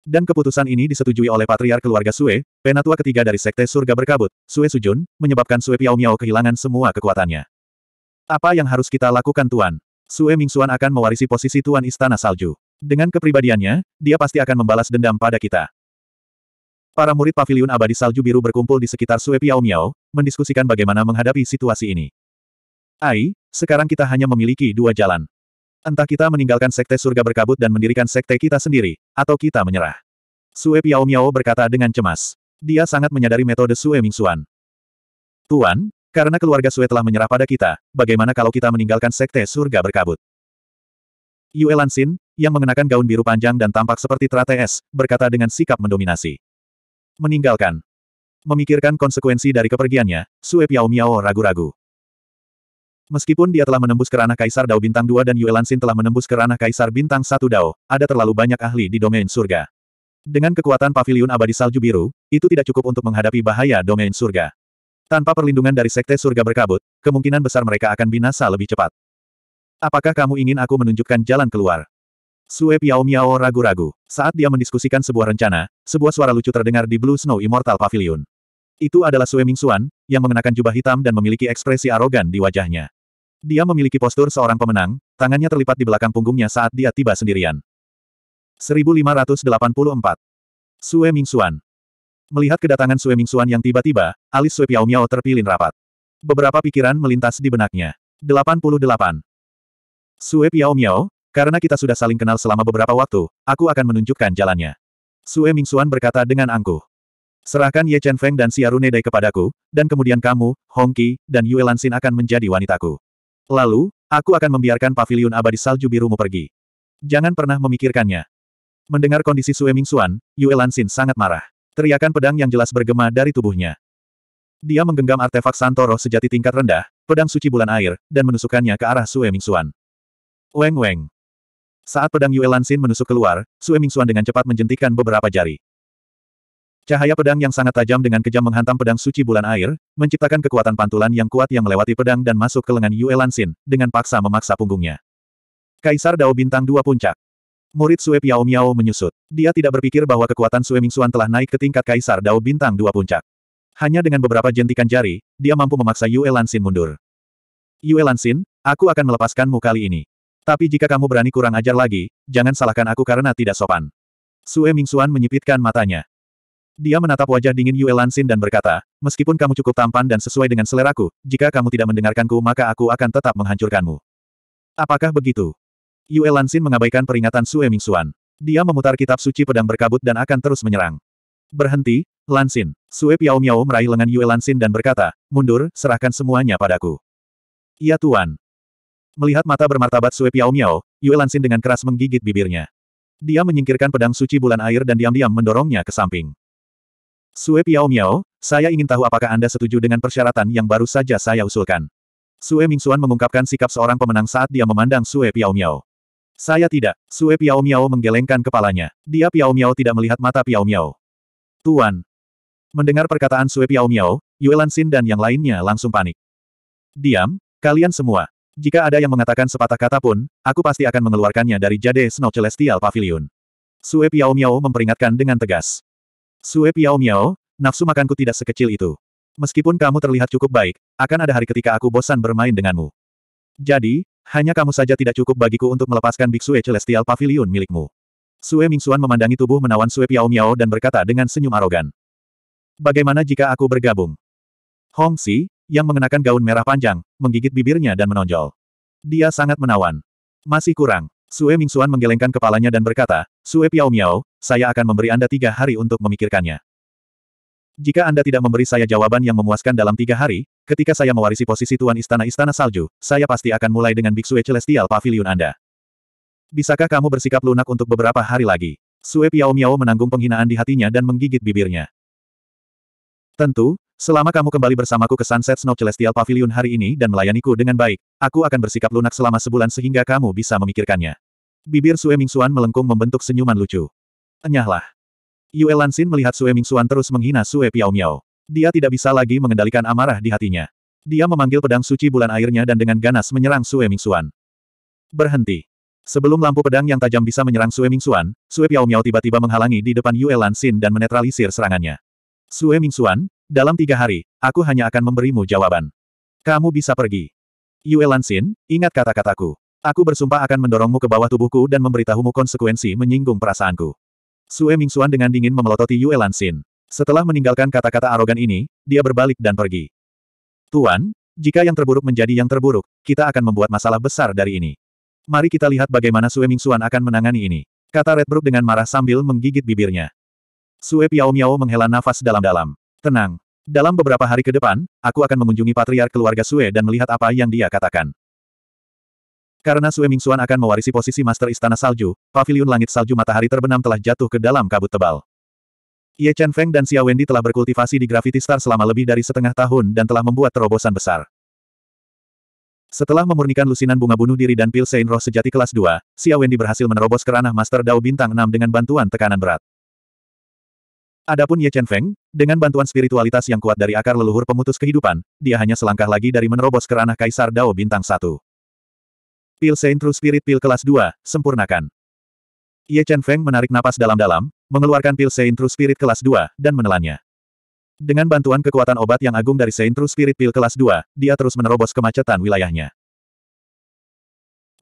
Dan keputusan ini disetujui oleh patriark keluarga Sue, penatua ketiga dari Sekte Surga Berkabut, Sue Sujun, menyebabkan Sue Piao Miao kehilangan semua kekuatannya. Apa yang harus kita lakukan Tuan? Sue Mingxuan akan mewarisi posisi Tuan Istana Salju. Dengan kepribadiannya, dia pasti akan membalas dendam pada kita. Para murid paviliun abadi salju biru berkumpul di sekitar Sue Piao Miao, mendiskusikan bagaimana menghadapi situasi ini. Ai, sekarang kita hanya memiliki dua jalan. Entah kita meninggalkan sekte surga berkabut dan mendirikan sekte kita sendiri, atau kita menyerah. Sue Piao Miao berkata dengan cemas. Dia sangat menyadari metode Sue Mingxuan. Tuan, karena keluarga Sue telah menyerah pada kita, bagaimana kalau kita meninggalkan sekte surga berkabut? Yue Lansin, yang mengenakan gaun biru panjang dan tampak seperti teratai es, berkata dengan sikap mendominasi. Meninggalkan. Memikirkan konsekuensi dari kepergiannya, Sue Piao Miao ragu-ragu. Meskipun dia telah menembus kerana Kaisar Dao Bintang 2 dan Yue Lansin telah menembus kerana Kaisar Bintang 1 Dao, ada terlalu banyak ahli di domain surga. Dengan kekuatan pavilion abadi salju biru, itu tidak cukup untuk menghadapi bahaya domain surga. Tanpa perlindungan dari sekte surga berkabut, kemungkinan besar mereka akan binasa lebih cepat. Apakah kamu ingin aku menunjukkan jalan keluar? Sue Piao Miao ragu-ragu. Saat dia mendiskusikan sebuah rencana, sebuah suara lucu terdengar di Blue Snow Immortal Pavilion. Itu adalah Sue Ming Xuan, yang mengenakan jubah hitam dan memiliki ekspresi arogan di wajahnya. Dia memiliki postur seorang pemenang, tangannya terlipat di belakang punggungnya saat dia tiba sendirian. 1584. Sue Xuan. Melihat kedatangan Sue Ming Xuan yang tiba-tiba, alis Sue Piao Miao terpilin rapat. Beberapa pikiran melintas di benaknya. 88. Sue Piao Miao, karena kita sudah saling kenal selama beberapa waktu, aku akan menunjukkan jalannya. Sue Mingxuan berkata dengan angkuh. Serahkan Ye Chen Feng dan Siarune Dai kepadaku, dan kemudian kamu, Hong Qi, dan Yue Lansin akan menjadi wanitaku. Lalu, aku akan membiarkan Paviliun abadi salju birumu pergi. Jangan pernah memikirkannya. Mendengar kondisi Sue Mingxuan, Yue Lansin sangat marah. Teriakan pedang yang jelas bergema dari tubuhnya. Dia menggenggam artefak Santoro sejati tingkat rendah, pedang suci bulan air, dan menusukkannya ke arah Sue Mingxuan. Weng Weng. Saat pedang Yue Lansin menusuk keluar, Sue Mingxuan dengan cepat menjentikan beberapa jari. Cahaya pedang yang sangat tajam dengan kejam menghantam pedang suci bulan air, menciptakan kekuatan pantulan yang kuat yang melewati pedang dan masuk ke lengan Yue Lansin, dengan paksa memaksa punggungnya. Kaisar Dao Bintang Dua Puncak Murid Sue Piao Miao menyusut. Dia tidak berpikir bahwa kekuatan Sue Mingxuan telah naik ke tingkat Kaisar Dao Bintang Dua Puncak. Hanya dengan beberapa jentikan jari, dia mampu memaksa Yue Lansin mundur. Yue Lansin, aku akan melepaskanmu kali ini. Tapi jika kamu berani kurang ajar lagi, jangan salahkan aku karena tidak sopan. Sue Mingxuan menyipitkan matanya. Dia menatap wajah dingin Yue Lansin dan berkata, meskipun kamu cukup tampan dan sesuai dengan seleraku, jika kamu tidak mendengarkanku maka aku akan tetap menghancurkanmu. Apakah begitu? Yue Lansin mengabaikan peringatan Sue Mingxuan. Dia memutar kitab suci pedang berkabut dan akan terus menyerang. Berhenti, Lansin. Sue Piao Miao meraih lengan Yue Lansin dan berkata, mundur, serahkan semuanya padaku. Iya Tuan, Melihat mata bermartabat Sue Piao Miao, Yue Lansin dengan keras menggigit bibirnya. Dia menyingkirkan pedang suci bulan air dan diam-diam mendorongnya ke samping. Sue Piao Miao, saya ingin tahu apakah Anda setuju dengan persyaratan yang baru saja saya usulkan. Sue Mingxuan mengungkapkan sikap seorang pemenang saat dia memandang Sue Piao Miao. Saya tidak. Sue Piao Miao menggelengkan kepalanya. Dia Piao Miao tidak melihat mata Piao Miao. Tuan. Mendengar perkataan Sue Piao Miao, Yue Lansin dan yang lainnya langsung panik. Diam, kalian semua. Jika ada yang mengatakan sepatah kata pun, aku pasti akan mengeluarkannya dari jade Snow Celestial Pavilion. Sue Piao Miao memperingatkan dengan tegas. Sue Piao Miao, nafsu makanku tidak sekecil itu. Meskipun kamu terlihat cukup baik, akan ada hari ketika aku bosan bermain denganmu. Jadi, hanya kamu saja tidak cukup bagiku untuk melepaskan Biksu Celestial Pavilion milikmu. Sue Mingxuan memandangi tubuh menawan Sue Piao Miao dan berkata dengan senyum arogan. Bagaimana jika aku bergabung? Hong Si, yang mengenakan gaun merah panjang, menggigit bibirnya dan menonjol. Dia sangat menawan. Masih kurang. Sue Mingxuan menggelengkan kepalanya dan berkata, Sue Piao Miao, saya akan memberi Anda tiga hari untuk memikirkannya. Jika Anda tidak memberi saya jawaban yang memuaskan dalam tiga hari, ketika saya mewarisi posisi Tuan Istana-Istana Salju, saya pasti akan mulai dengan biksu Sue Celestial Pavilion Anda. Bisakah kamu bersikap lunak untuk beberapa hari lagi? Sue Piao Miao menanggung penghinaan di hatinya dan menggigit bibirnya. Tentu, Selama kamu kembali bersamaku ke Sunset Snow Celestial Pavilion hari ini dan melayaniku dengan baik, aku akan bersikap lunak selama sebulan sehingga kamu bisa memikirkannya. Bibir Sue Suan melengkung membentuk senyuman lucu. Enyahlah. Yue Lansin melihat Sue Suan terus menghina Sue Piao Miao. Dia tidak bisa lagi mengendalikan amarah di hatinya. Dia memanggil pedang suci bulan airnya dan dengan ganas menyerang Sue Suan. Berhenti. Sebelum lampu pedang yang tajam bisa menyerang Sue Suan, Sue Piao Miao tiba-tiba menghalangi di depan Yue Lansin dan menetralisir serangannya. Sue Suan. Dalam tiga hari, aku hanya akan memberimu jawaban. Kamu bisa pergi. Yue Lansin, ingat kata-kataku. Aku bersumpah akan mendorongmu ke bawah tubuhku dan memberitahumu konsekuensi menyinggung perasaanku. Sue Mingxuan dengan dingin memelototi Yue Lansin. Setelah meninggalkan kata-kata arogan ini, dia berbalik dan pergi. Tuan, jika yang terburuk menjadi yang terburuk, kita akan membuat masalah besar dari ini. Mari kita lihat bagaimana Sue Mingxuan akan menangani ini. Kata Redbrook dengan marah sambil menggigit bibirnya. Sue Piao Miao menghela nafas dalam-dalam. Tenang, dalam beberapa hari ke depan, aku akan mengunjungi patriark keluarga Sue dan melihat apa yang dia katakan. Karena Sue Mingxuan akan mewarisi posisi Master Istana Salju, paviliun langit salju matahari terbenam telah jatuh ke dalam kabut tebal. Ye Chen Feng dan Xia Wendy telah berkultivasi di Gravity Star selama lebih dari setengah tahun dan telah membuat terobosan besar. Setelah memurnikan lusinan bunga bunuh diri dan pil Sein Roh sejati kelas 2, Xia Wendy berhasil menerobos ke ranah Master Dao Bintang 6 dengan bantuan tekanan berat. Adapun Ye Chen Feng, dengan bantuan spiritualitas yang kuat dari akar leluhur pemutus kehidupan, dia hanya selangkah lagi dari menerobos ke ranah Kaisar Dao Bintang 1. Pil Saint True Spirit Pil kelas 2, sempurnakan. Ye Chen Feng menarik napas dalam-dalam, mengeluarkan pil Saint True Spirit kelas 2, dan menelannya. Dengan bantuan kekuatan obat yang agung dari Saint True Spirit Pil kelas 2, dia terus menerobos kemacetan wilayahnya.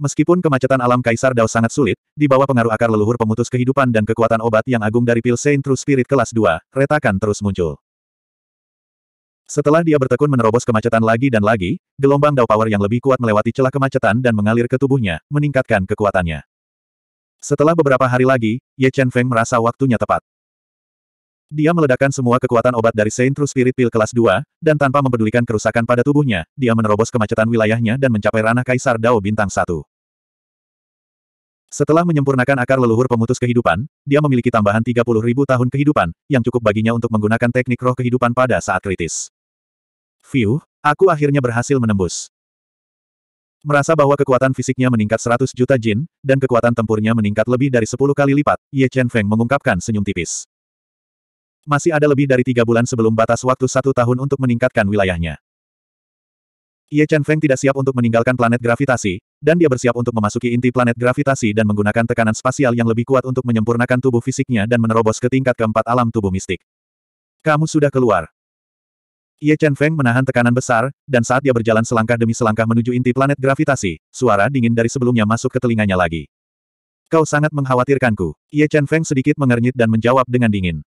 Meskipun kemacetan alam Kaisar Dao sangat sulit, di bawah pengaruh akar leluhur pemutus kehidupan dan kekuatan obat yang agung dari pil Saint True Spirit kelas 2, retakan terus muncul. Setelah dia bertekun menerobos kemacetan lagi dan lagi, gelombang Dao Power yang lebih kuat melewati celah kemacetan dan mengalir ke tubuhnya, meningkatkan kekuatannya. Setelah beberapa hari lagi, Ye Chen Feng merasa waktunya tepat. Dia meledakkan semua kekuatan obat dari Saint True Spirit Pill kelas 2, dan tanpa mempedulikan kerusakan pada tubuhnya, dia menerobos kemacetan wilayahnya dan mencapai ranah Kaisar Dao Bintang 1. Setelah menyempurnakan akar leluhur pemutus kehidupan, dia memiliki tambahan 30 ribu tahun kehidupan, yang cukup baginya untuk menggunakan teknik roh kehidupan pada saat kritis. Fiu, aku akhirnya berhasil menembus. Merasa bahwa kekuatan fisiknya meningkat 100 juta jin, dan kekuatan tempurnya meningkat lebih dari 10 kali lipat, Ye Chen Feng mengungkapkan senyum tipis. Masih ada lebih dari tiga bulan sebelum batas waktu satu tahun untuk meningkatkan wilayahnya. Ye Chen Feng tidak siap untuk meninggalkan planet gravitasi, dan dia bersiap untuk memasuki inti planet gravitasi dan menggunakan tekanan spasial yang lebih kuat untuk menyempurnakan tubuh fisiknya dan menerobos ke tingkat keempat alam tubuh mistik. Kamu sudah keluar. Ye Chen Feng menahan tekanan besar, dan saat dia berjalan selangkah demi selangkah menuju inti planet gravitasi, suara dingin dari sebelumnya masuk ke telinganya lagi. Kau sangat mengkhawatirkanku. Ye Chen Feng sedikit mengernyit dan menjawab dengan dingin.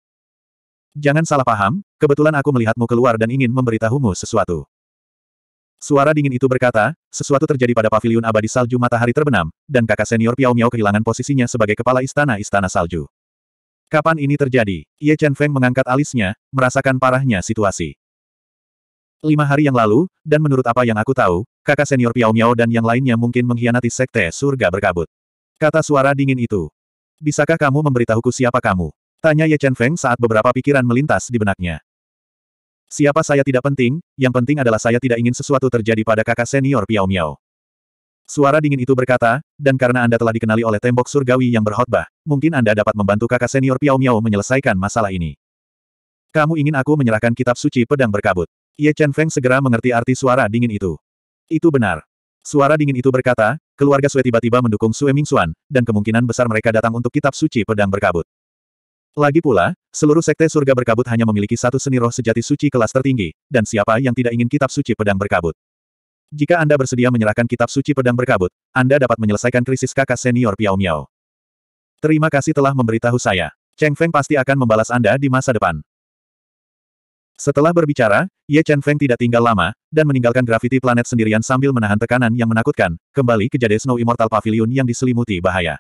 Jangan salah paham, kebetulan aku melihatmu keluar dan ingin memberitahumu sesuatu. Suara dingin itu berkata, sesuatu terjadi pada paviliun abadi salju matahari terbenam, dan kakak senior Piao Miao kehilangan posisinya sebagai kepala istana-istana salju. Kapan ini terjadi? Ye Chen Feng mengangkat alisnya, merasakan parahnya situasi. Lima hari yang lalu, dan menurut apa yang aku tahu, kakak senior Piao Miao dan yang lainnya mungkin mengkhianati sekte surga berkabut. Kata suara dingin itu. Bisakah kamu memberitahuku siapa kamu? Tanya Ye Chen Feng saat beberapa pikiran melintas di benaknya. Siapa saya tidak penting, yang penting adalah saya tidak ingin sesuatu terjadi pada kakak senior Piao Miao. Suara dingin itu berkata, dan karena Anda telah dikenali oleh tembok surgawi yang berkhotbah, mungkin Anda dapat membantu kakak senior Piao Miao menyelesaikan masalah ini. Kamu ingin aku menyerahkan kitab suci pedang berkabut. Ye Chen Feng segera mengerti arti suara dingin itu. Itu benar. Suara dingin itu berkata, keluarga Sue tiba-tiba mendukung Sue Ming Xuan, dan kemungkinan besar mereka datang untuk kitab suci pedang berkabut. Lagi pula, seluruh sekte surga berkabut hanya memiliki satu seni roh sejati suci kelas tertinggi, dan siapa yang tidak ingin kitab suci pedang berkabut? Jika Anda bersedia menyerahkan kitab suci pedang berkabut, Anda dapat menyelesaikan krisis kakak senior Piao Miao. Terima kasih telah memberitahu saya. Cheng Feng pasti akan membalas Anda di masa depan. Setelah berbicara, Ye Chen Feng tidak tinggal lama, dan meninggalkan grafiti planet sendirian sambil menahan tekanan yang menakutkan, kembali ke Jade Snow Immortal Pavilion yang diselimuti bahaya.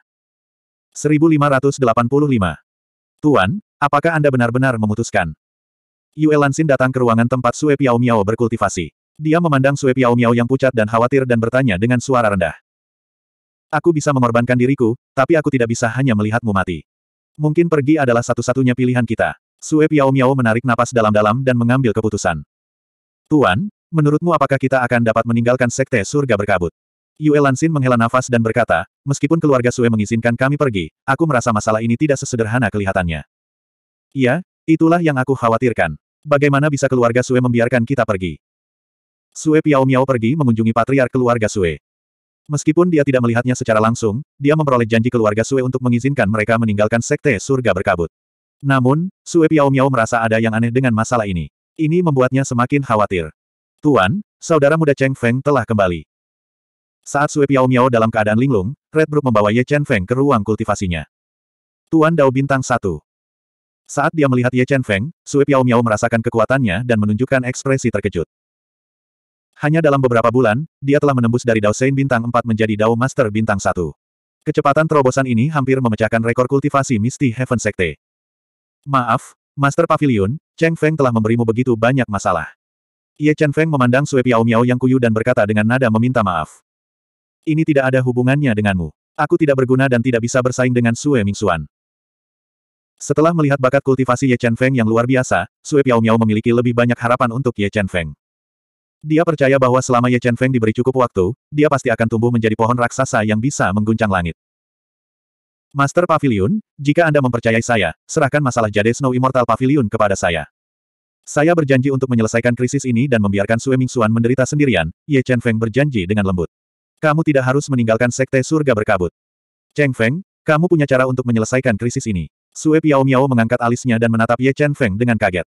1585 Tuan, apakah Anda benar-benar memutuskan? Yue Lansin datang ke ruangan tempat Sue Piao Miao berkultivasi. Dia memandang Sue Piao Miao yang pucat dan khawatir dan bertanya dengan suara rendah. Aku bisa mengorbankan diriku, tapi aku tidak bisa hanya melihatmu mati. Mungkin pergi adalah satu-satunya pilihan kita. Sue Piao Miao menarik napas dalam-dalam dan mengambil keputusan. Tuan, menurutmu apakah kita akan dapat meninggalkan sekte surga berkabut? Yue Lansin menghela nafas dan berkata, Meskipun keluarga Sue mengizinkan kami pergi, aku merasa masalah ini tidak sesederhana kelihatannya. Iya, itulah yang aku khawatirkan. Bagaimana bisa keluarga Sue membiarkan kita pergi? Sue Piao Miao pergi mengunjungi patriark keluarga Sue. Meskipun dia tidak melihatnya secara langsung, dia memperoleh janji keluarga Sue untuk mengizinkan mereka meninggalkan sekte surga berkabut. Namun, Sue Piao Miao merasa ada yang aneh dengan masalah ini. Ini membuatnya semakin khawatir. Tuan, saudara muda Cheng Feng telah kembali. Saat Sui Piao Miao dalam keadaan linglung, Red Brook membawa Ye Chen Feng ke ruang kultivasinya. Tuan Dao Bintang 1. Saat dia melihat Ye Chen Feng, Sui Piao Miao merasakan kekuatannya dan menunjukkan ekspresi terkejut. Hanya dalam beberapa bulan, dia telah menembus dari Dao Sein Bintang 4 menjadi Dao Master Bintang 1. Kecepatan terobosan ini hampir memecahkan rekor kultivasi Misty Heaven Sekte. Maaf, Master Pavilion, Cheng Feng telah memberimu begitu banyak masalah. Ye Chen Feng memandang Sui Piao Miao yang kuyu dan berkata dengan nada meminta maaf. Ini tidak ada hubungannya denganmu. Aku tidak berguna dan tidak bisa bersaing dengan Sue Mingxuan. Setelah melihat bakat kultivasi Ye Chen Feng yang luar biasa, Sue Piao Miao memiliki lebih banyak harapan untuk Ye Chen Feng. Dia percaya bahwa selama Ye Chen Feng diberi cukup waktu, dia pasti akan tumbuh menjadi pohon raksasa yang bisa mengguncang langit. Master Pavilion, jika Anda mempercayai saya, serahkan masalah Jade Snow Immortal Pavilion kepada saya. Saya berjanji untuk menyelesaikan krisis ini dan membiarkan Sue Mingxuan menderita sendirian, Ye Chen Feng berjanji dengan lembut. Kamu tidak harus meninggalkan sekte surga berkabut. Cheng Feng, kamu punya cara untuk menyelesaikan krisis ini. Sue Piao Miao mengangkat alisnya dan menatap Ye Chen Feng dengan kaget.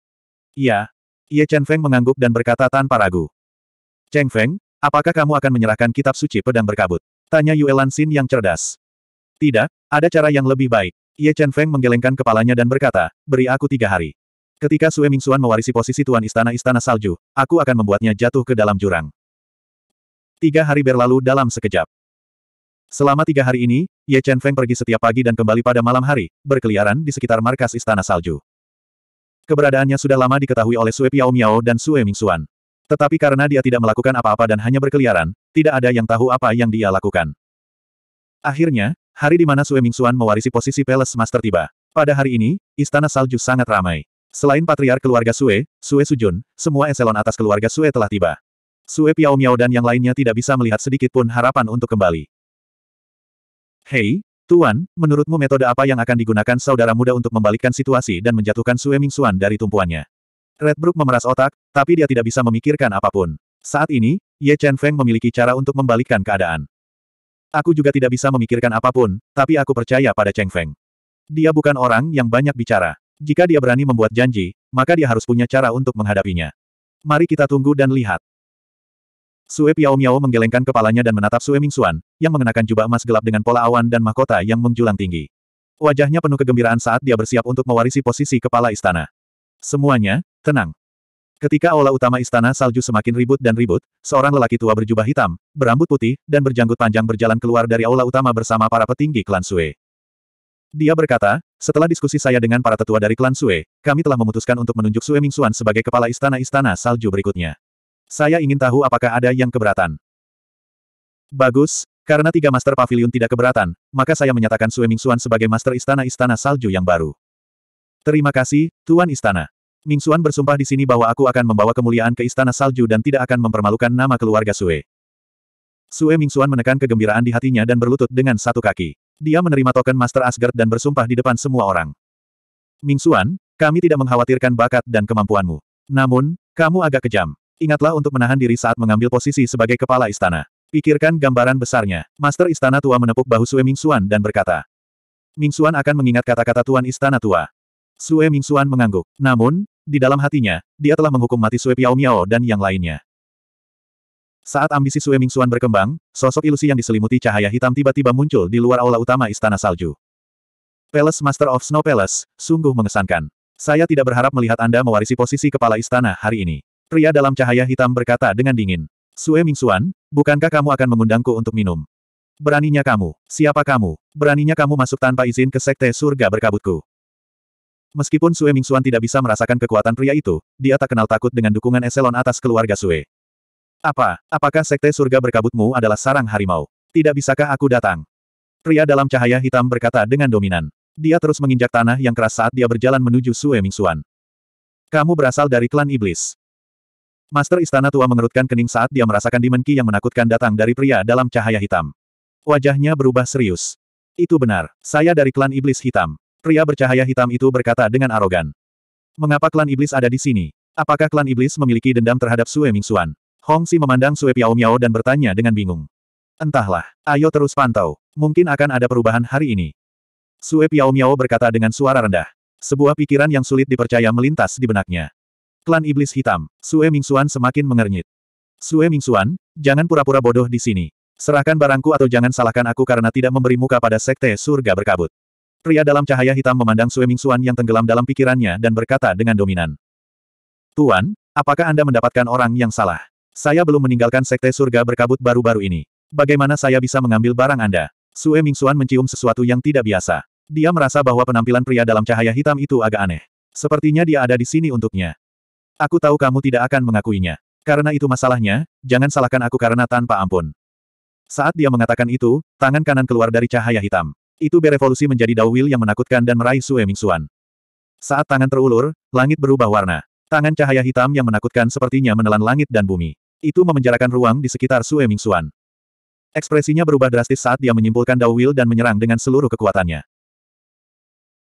Iya. Ye Chen Feng mengangguk dan berkata tanpa ragu. Cheng Feng, apakah kamu akan menyerahkan kitab suci pedang berkabut? Tanya Yue Lan Xin yang cerdas. Tidak, ada cara yang lebih baik. Ye Chen Feng menggelengkan kepalanya dan berkata, beri aku tiga hari. Ketika Sue Ming Xuan mewarisi posisi Tuan Istana Istana Salju, aku akan membuatnya jatuh ke dalam jurang. Tiga hari berlalu dalam sekejap. Selama tiga hari ini, Ye Chen Feng pergi setiap pagi dan kembali pada malam hari, berkeliaran di sekitar markas Istana Salju. Keberadaannya sudah lama diketahui oleh Sue Piao Miao dan Sue Ming Mingxuan. Tetapi karena dia tidak melakukan apa-apa dan hanya berkeliaran, tidak ada yang tahu apa yang dia lakukan. Akhirnya, hari di mana Sue Ming Mingxuan mewarisi posisi Palace Master tiba. Pada hari ini, Istana Salju sangat ramai. Selain Patriar keluarga Sue, Sue Sujun, semua eselon atas keluarga Sue telah tiba. Sue Piao Miao dan yang lainnya tidak bisa melihat sedikit pun harapan untuk kembali. Hei, Tuan, menurutmu metode apa yang akan digunakan saudara muda untuk membalikkan situasi dan menjatuhkan Sue Ming Xuan dari tumpuannya? Redbrook memeras otak, tapi dia tidak bisa memikirkan apapun. Saat ini, Ye Chen Feng memiliki cara untuk membalikkan keadaan. Aku juga tidak bisa memikirkan apapun, tapi aku percaya pada Cheng Feng. Dia bukan orang yang banyak bicara. Jika dia berani membuat janji, maka dia harus punya cara untuk menghadapinya. Mari kita tunggu dan lihat. Sue Piao Miao menggelengkan kepalanya dan menatap Sue Ming Xuan, yang mengenakan jubah emas gelap dengan pola awan dan mahkota yang menjulang tinggi. Wajahnya penuh kegembiraan saat dia bersiap untuk mewarisi posisi kepala istana. Semuanya, tenang. Ketika aula utama istana salju semakin ribut dan ribut, seorang lelaki tua berjubah hitam, berambut putih, dan berjanggut panjang berjalan keluar dari aula utama bersama para petinggi klan Sue. Dia berkata, setelah diskusi saya dengan para tetua dari klan Sue, kami telah memutuskan untuk menunjuk Sue Ming Xuan sebagai kepala istana-istana salju berikutnya. Saya ingin tahu apakah ada yang keberatan. Bagus, karena tiga Master Pavilion tidak keberatan, maka saya menyatakan Sue Ming Xuan sebagai Master Istana-Istana Salju yang baru. Terima kasih, Tuan Istana. Ming Xuan bersumpah di sini bahwa aku akan membawa kemuliaan ke Istana Salju dan tidak akan mempermalukan nama keluarga Sue. Sue Ming Xuan menekan kegembiraan di hatinya dan berlutut dengan satu kaki. Dia menerima token Master Asgard dan bersumpah di depan semua orang. Ming Xuan, kami tidak mengkhawatirkan bakat dan kemampuanmu. Namun, kamu agak kejam. Ingatlah untuk menahan diri saat mengambil posisi sebagai kepala istana. Pikirkan gambaran besarnya. Master Istana Tua menepuk bahu Sue Ming Xuan dan berkata. Ming Xuan akan mengingat kata-kata Tuan Istana Tua. Sue Ming Xuan mengangguk. Namun, di dalam hatinya, dia telah menghukum mati Sue Piao Miao dan yang lainnya. Saat ambisi Sue Ming Xuan berkembang, sosok ilusi yang diselimuti cahaya hitam tiba-tiba muncul di luar aula utama Istana Salju. Palace Master of Snow Palace, sungguh mengesankan. Saya tidak berharap melihat Anda mewarisi posisi kepala istana hari ini. Pria dalam cahaya hitam berkata dengan dingin. Sue Mingxuan, bukankah kamu akan mengundangku untuk minum? Beraninya kamu, siapa kamu? Beraninya kamu masuk tanpa izin ke sekte surga berkabutku. Meskipun Sue Mingxuan tidak bisa merasakan kekuatan pria itu, dia tak kenal takut dengan dukungan eselon atas keluarga Sue. Apa, apakah sekte surga berkabutmu adalah sarang harimau? Tidak bisakah aku datang? Pria dalam cahaya hitam berkata dengan dominan. Dia terus menginjak tanah yang keras saat dia berjalan menuju Sue Mingxuan. Kamu berasal dari klan iblis. Master Istana Tua mengerutkan kening saat dia merasakan dimenki yang menakutkan datang dari pria dalam cahaya hitam. Wajahnya berubah serius. Itu benar, saya dari klan Iblis Hitam. Pria bercahaya hitam itu berkata dengan arogan. Mengapa klan Iblis ada di sini? Apakah klan Iblis memiliki dendam terhadap Sue Mingxuan? Hong Si memandang Sue Piao Miao dan bertanya dengan bingung. Entahlah, ayo terus pantau. Mungkin akan ada perubahan hari ini. Sue Piao Miao berkata dengan suara rendah. Sebuah pikiran yang sulit dipercaya melintas di benaknya. Klan Iblis Hitam, Sue Mingxuan semakin mengernyit. Sue Mingxuan, jangan pura-pura bodoh di sini. Serahkan barangku atau jangan salahkan aku karena tidak memberi muka pada sekte surga berkabut. Pria dalam cahaya hitam memandang Sue Mingxuan yang tenggelam dalam pikirannya dan berkata dengan dominan. Tuan, apakah Anda mendapatkan orang yang salah? Saya belum meninggalkan sekte surga berkabut baru-baru ini. Bagaimana saya bisa mengambil barang Anda? Sue Mingxuan mencium sesuatu yang tidak biasa. Dia merasa bahwa penampilan pria dalam cahaya hitam itu agak aneh. Sepertinya dia ada di sini untuknya. Aku tahu kamu tidak akan mengakuinya. Karena itu masalahnya, jangan salahkan aku karena tanpa ampun. Saat dia mengatakan itu, tangan kanan keluar dari cahaya hitam. Itu berevolusi menjadi dawil yang menakutkan dan meraih Sue Mingxuan. Saat tangan terulur, langit berubah warna. Tangan cahaya hitam yang menakutkan sepertinya menelan langit dan bumi. Itu memenjarakan ruang di sekitar Sue Mingxuan. Ekspresinya berubah drastis saat dia menyimpulkan dawil dan menyerang dengan seluruh kekuatannya.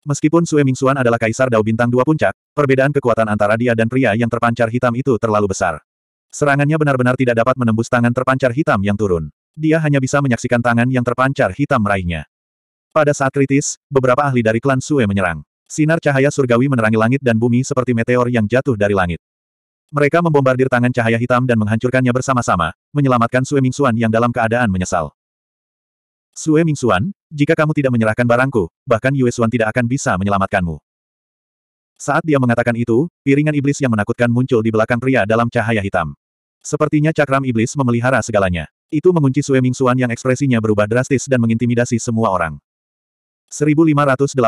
Meskipun Sue Mingxuan adalah kaisar Dao Bintang Dua Puncak, perbedaan kekuatan antara dia dan pria yang terpancar hitam itu terlalu besar. Serangannya benar-benar tidak dapat menembus tangan terpancar hitam yang turun. Dia hanya bisa menyaksikan tangan yang terpancar hitam meraihnya. Pada saat kritis, beberapa ahli dari klan Sue menyerang. Sinar cahaya surgawi menerangi langit dan bumi seperti meteor yang jatuh dari langit. Mereka membombardir tangan cahaya hitam dan menghancurkannya bersama-sama, menyelamatkan Sue Mingxuan yang dalam keadaan menyesal. Sue Mingxuan, jika kamu tidak menyerahkan barangku, bahkan Yue Xuan tidak akan bisa menyelamatkanmu. Saat dia mengatakan itu, piringan iblis yang menakutkan muncul di belakang pria dalam cahaya hitam. Sepertinya cakram iblis memelihara segalanya. Itu mengunci Sue Mingxuan yang ekspresinya berubah drastis dan mengintimidasi semua orang. 1586.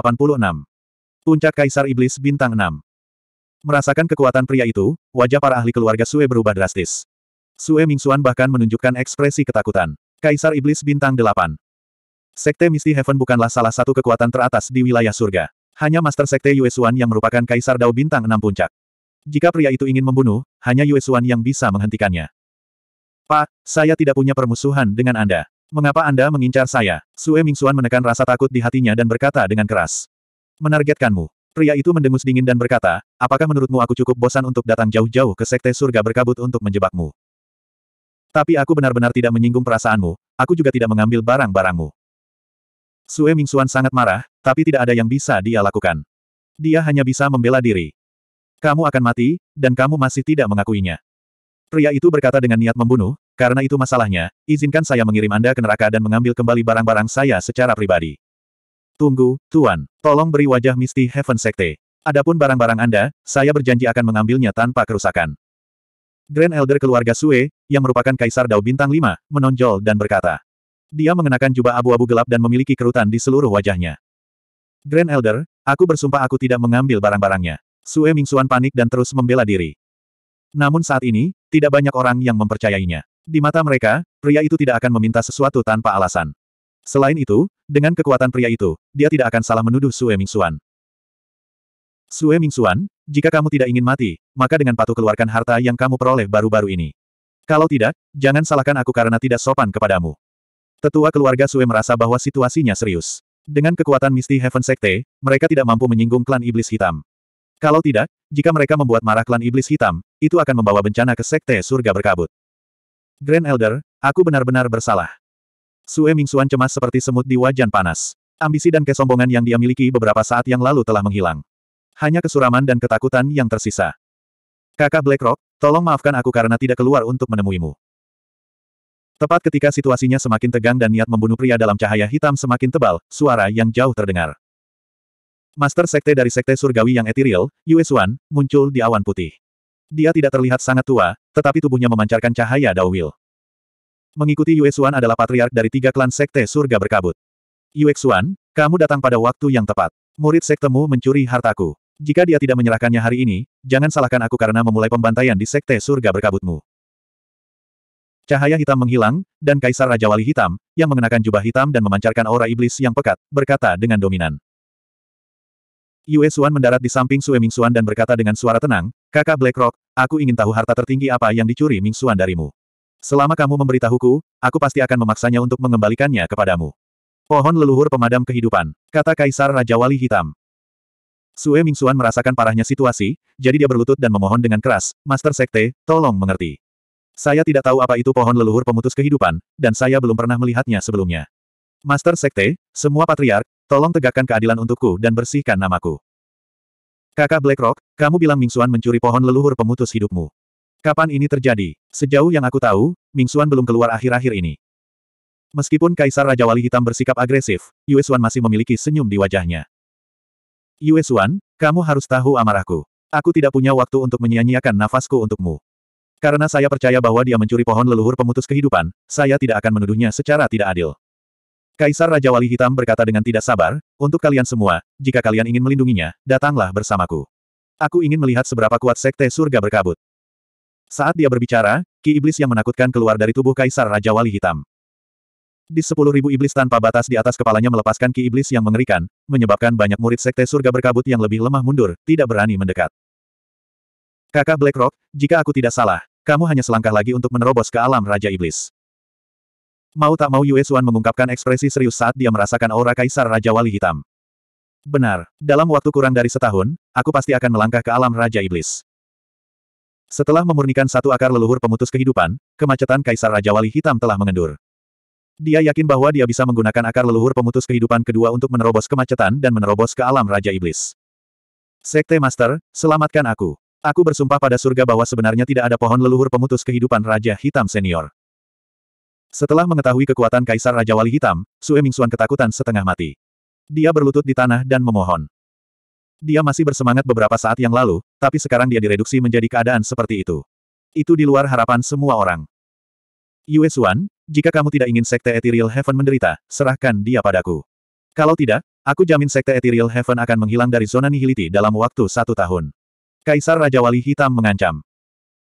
Puncak Kaisar Iblis Bintang 6. Merasakan kekuatan pria itu, wajah para ahli keluarga Sue berubah drastis. Sue Mingxuan bahkan menunjukkan ekspresi ketakutan. Kaisar Iblis Bintang 8. Sekte Misty Heaven bukanlah salah satu kekuatan teratas di wilayah surga. Hanya Master Sekte Yue Xuan yang merupakan Kaisar Dao Bintang Enam Puncak. Jika pria itu ingin membunuh, hanya Yue Xuan yang bisa menghentikannya. Pak, saya tidak punya permusuhan dengan Anda. Mengapa Anda mengincar saya? Sue Mingxuan menekan rasa takut di hatinya dan berkata dengan keras. Menargetkanmu. Pria itu mendengus dingin dan berkata, apakah menurutmu aku cukup bosan untuk datang jauh-jauh ke sekte surga berkabut untuk menjebakmu? Tapi aku benar-benar tidak menyinggung perasaanmu, aku juga tidak mengambil barang-barangmu. Sue Mingxuan sangat marah, tapi tidak ada yang bisa dia lakukan. Dia hanya bisa membela diri. Kamu akan mati, dan kamu masih tidak mengakuinya. Pria itu berkata dengan niat membunuh, karena itu masalahnya, izinkan saya mengirim Anda ke neraka dan mengambil kembali barang-barang saya secara pribadi. Tunggu, Tuan. Tolong beri wajah misti Heaven Sekte. Adapun barang-barang Anda, saya berjanji akan mengambilnya tanpa kerusakan. Grand Elder keluarga Sue, yang merupakan Kaisar Dao Bintang 5, menonjol dan berkata. Dia mengenakan jubah abu-abu gelap dan memiliki kerutan di seluruh wajahnya. Grand Elder, aku bersumpah aku tidak mengambil barang-barangnya. Sue Mingxuan panik dan terus membela diri. Namun saat ini, tidak banyak orang yang mempercayainya. Di mata mereka, pria itu tidak akan meminta sesuatu tanpa alasan. Selain itu, dengan kekuatan pria itu, dia tidak akan salah menuduh Sue Mingxuan. Sue Mingxuan, jika kamu tidak ingin mati, maka dengan patuh keluarkan harta yang kamu peroleh baru-baru ini. Kalau tidak, jangan salahkan aku karena tidak sopan kepadamu. Tetua keluarga Sue merasa bahwa situasinya serius. Dengan kekuatan Misty Heaven Sekte, mereka tidak mampu menyinggung klan Iblis Hitam. Kalau tidak, jika mereka membuat marah klan Iblis Hitam, itu akan membawa bencana ke Sekte Surga Berkabut. Grand Elder, aku benar-benar bersalah. Sue Mingxuan cemas seperti semut di wajan panas. Ambisi dan kesombongan yang dia miliki beberapa saat yang lalu telah menghilang. Hanya kesuraman dan ketakutan yang tersisa. Kakak Blackrock, tolong maafkan aku karena tidak keluar untuk menemuimu. Tepat ketika situasinya semakin tegang dan niat membunuh pria dalam cahaya hitam semakin tebal, suara yang jauh terdengar. Master Sekte dari Sekte Surgawi yang etiril, Xuan, muncul di awan putih. Dia tidak terlihat sangat tua, tetapi tubuhnya memancarkan cahaya Dawil. Mengikuti Xuan adalah patriark dari tiga klan Sekte Surga Berkabut. Xuan, kamu datang pada waktu yang tepat. Murid sektemu mencuri hartaku. Jika dia tidak menyerahkannya hari ini, jangan salahkan aku karena memulai pembantaian di sekte surga berkabutmu. Cahaya hitam menghilang, dan Kaisar Raja Wali Hitam, yang mengenakan jubah hitam dan memancarkan aura iblis yang pekat, berkata dengan dominan. Yue Xuan mendarat di samping Sue Ming Xuan dan berkata dengan suara tenang, Kakak Black Rock, aku ingin tahu harta tertinggi apa yang dicuri Ming Xuan darimu. Selama kamu memberitahuku, aku pasti akan memaksanya untuk mengembalikannya kepadamu. Pohon leluhur pemadam kehidupan, kata Kaisar Raja Wali Hitam. Sue Mingxuan merasakan parahnya situasi, jadi dia berlutut dan memohon dengan keras, Master Sekte, tolong mengerti. Saya tidak tahu apa itu pohon leluhur pemutus kehidupan, dan saya belum pernah melihatnya sebelumnya. Master Sekte, semua patriark, tolong tegakkan keadilan untukku dan bersihkan namaku. Kakak Blackrock, kamu bilang Mingxuan mencuri pohon leluhur pemutus hidupmu. Kapan ini terjadi? Sejauh yang aku tahu, Mingxuan belum keluar akhir-akhir ini. Meskipun Kaisar Raja Wali Hitam bersikap agresif, Yue Xuan masih memiliki senyum di wajahnya. Yue Xuan, kamu harus tahu amarahku. Aku tidak punya waktu untuk menyia-nyiakan nafasku untukmu. Karena saya percaya bahwa dia mencuri pohon leluhur pemutus kehidupan, saya tidak akan menuduhnya secara tidak adil. Kaisar Raja Wali Hitam berkata dengan tidak sabar, untuk kalian semua, jika kalian ingin melindunginya, datanglah bersamaku. Aku ingin melihat seberapa kuat sekte surga berkabut. Saat dia berbicara, ki iblis yang menakutkan keluar dari tubuh Kaisar Raja Wali Hitam. Di sepuluh ribu iblis tanpa batas di atas kepalanya melepaskan ki iblis yang mengerikan, menyebabkan banyak murid sekte surga berkabut yang lebih lemah mundur, tidak berani mendekat. Kakak Blackrock, jika aku tidak salah, kamu hanya selangkah lagi untuk menerobos ke alam Raja Iblis. Mau tak mau Yue Xuan mengungkapkan ekspresi serius saat dia merasakan aura Kaisar Raja Wali Hitam. Benar, dalam waktu kurang dari setahun, aku pasti akan melangkah ke alam Raja Iblis. Setelah memurnikan satu akar leluhur pemutus kehidupan, kemacetan Kaisar Raja Wali Hitam telah mengendur. Dia yakin bahwa dia bisa menggunakan akar leluhur pemutus kehidupan kedua untuk menerobos kemacetan dan menerobos ke alam Raja Iblis. Sekte Master, selamatkan aku. Aku bersumpah pada surga bahwa sebenarnya tidak ada pohon leluhur pemutus kehidupan Raja Hitam Senior. Setelah mengetahui kekuatan Kaisar Raja Wali Hitam, Sue Mingxuan ketakutan setengah mati. Dia berlutut di tanah dan memohon. Dia masih bersemangat beberapa saat yang lalu, tapi sekarang dia direduksi menjadi keadaan seperti itu. Itu di luar harapan semua orang. Yue Xuan, jika kamu tidak ingin Sekte Ethereal Heaven menderita, serahkan dia padaku. Kalau tidak, aku jamin Sekte Ethereal Heaven akan menghilang dari zona nihiliti dalam waktu satu tahun. Kaisar Raja Wali Hitam mengancam.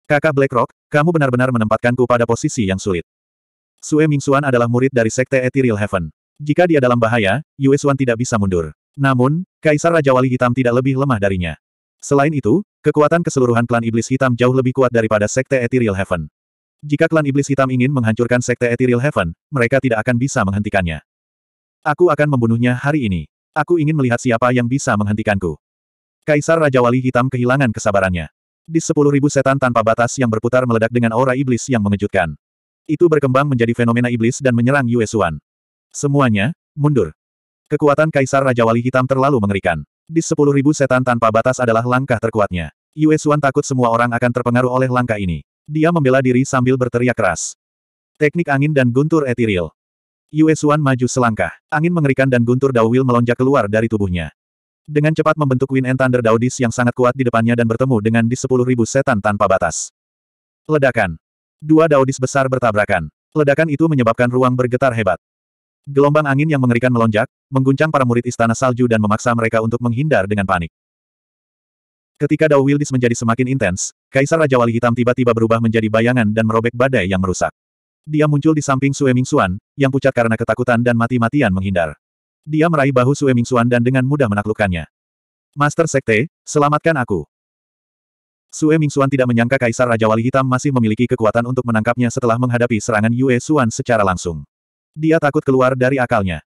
Kakak Blackrock, kamu benar-benar menempatkanku pada posisi yang sulit. Sue Mingxuan adalah murid dari Sekte Ethereal Heaven. Jika dia dalam bahaya, Yue Xuan tidak bisa mundur. Namun, Kaisar Raja Wali Hitam tidak lebih lemah darinya. Selain itu, kekuatan keseluruhan klan Iblis Hitam jauh lebih kuat daripada Sekte Ethereal Heaven. Jika klan Iblis Hitam ingin menghancurkan Sekte Ethereal Heaven, mereka tidak akan bisa menghentikannya. Aku akan membunuhnya hari ini. Aku ingin melihat siapa yang bisa menghentikanku. Kaisar Raja Wali Hitam kehilangan kesabarannya. Di sepuluh ribu setan tanpa batas yang berputar meledak dengan aura iblis yang mengejutkan. Itu berkembang menjadi fenomena iblis dan menyerang Yue Semuanya, mundur. Kekuatan Kaisar Raja Wali Hitam terlalu mengerikan. Di sepuluh ribu setan tanpa batas adalah langkah terkuatnya. Yue takut semua orang akan terpengaruh oleh langkah ini. Dia membela diri sambil berteriak keras. Teknik angin dan guntur etiril. Yue maju selangkah. Angin mengerikan dan guntur Dawil melonjak keluar dari tubuhnya. Dengan cepat membentuk Wind and Thunder Daudis yang sangat kuat di depannya dan bertemu dengan di 10.000 setan tanpa batas. Ledakan. Dua Daudis besar bertabrakan. Ledakan itu menyebabkan ruang bergetar hebat. Gelombang angin yang mengerikan melonjak, mengguncang para murid istana salju dan memaksa mereka untuk menghindar dengan panik. Ketika Dao Wildis menjadi semakin intens, Kaisar Raja Wali Hitam tiba-tiba berubah menjadi bayangan dan merobek badai yang merusak. Dia muncul di samping Sue Xuan, yang pucat karena ketakutan dan mati-matian menghindar dia meraih bahu Sue Mingxuan dan dengan mudah menaklukkannya. Master Sekte, selamatkan aku. Sue Mingxuan tidak menyangka Kaisar Raja Wali Hitam masih memiliki kekuatan untuk menangkapnya setelah menghadapi serangan Yue Xuan secara langsung. Dia takut keluar dari akalnya.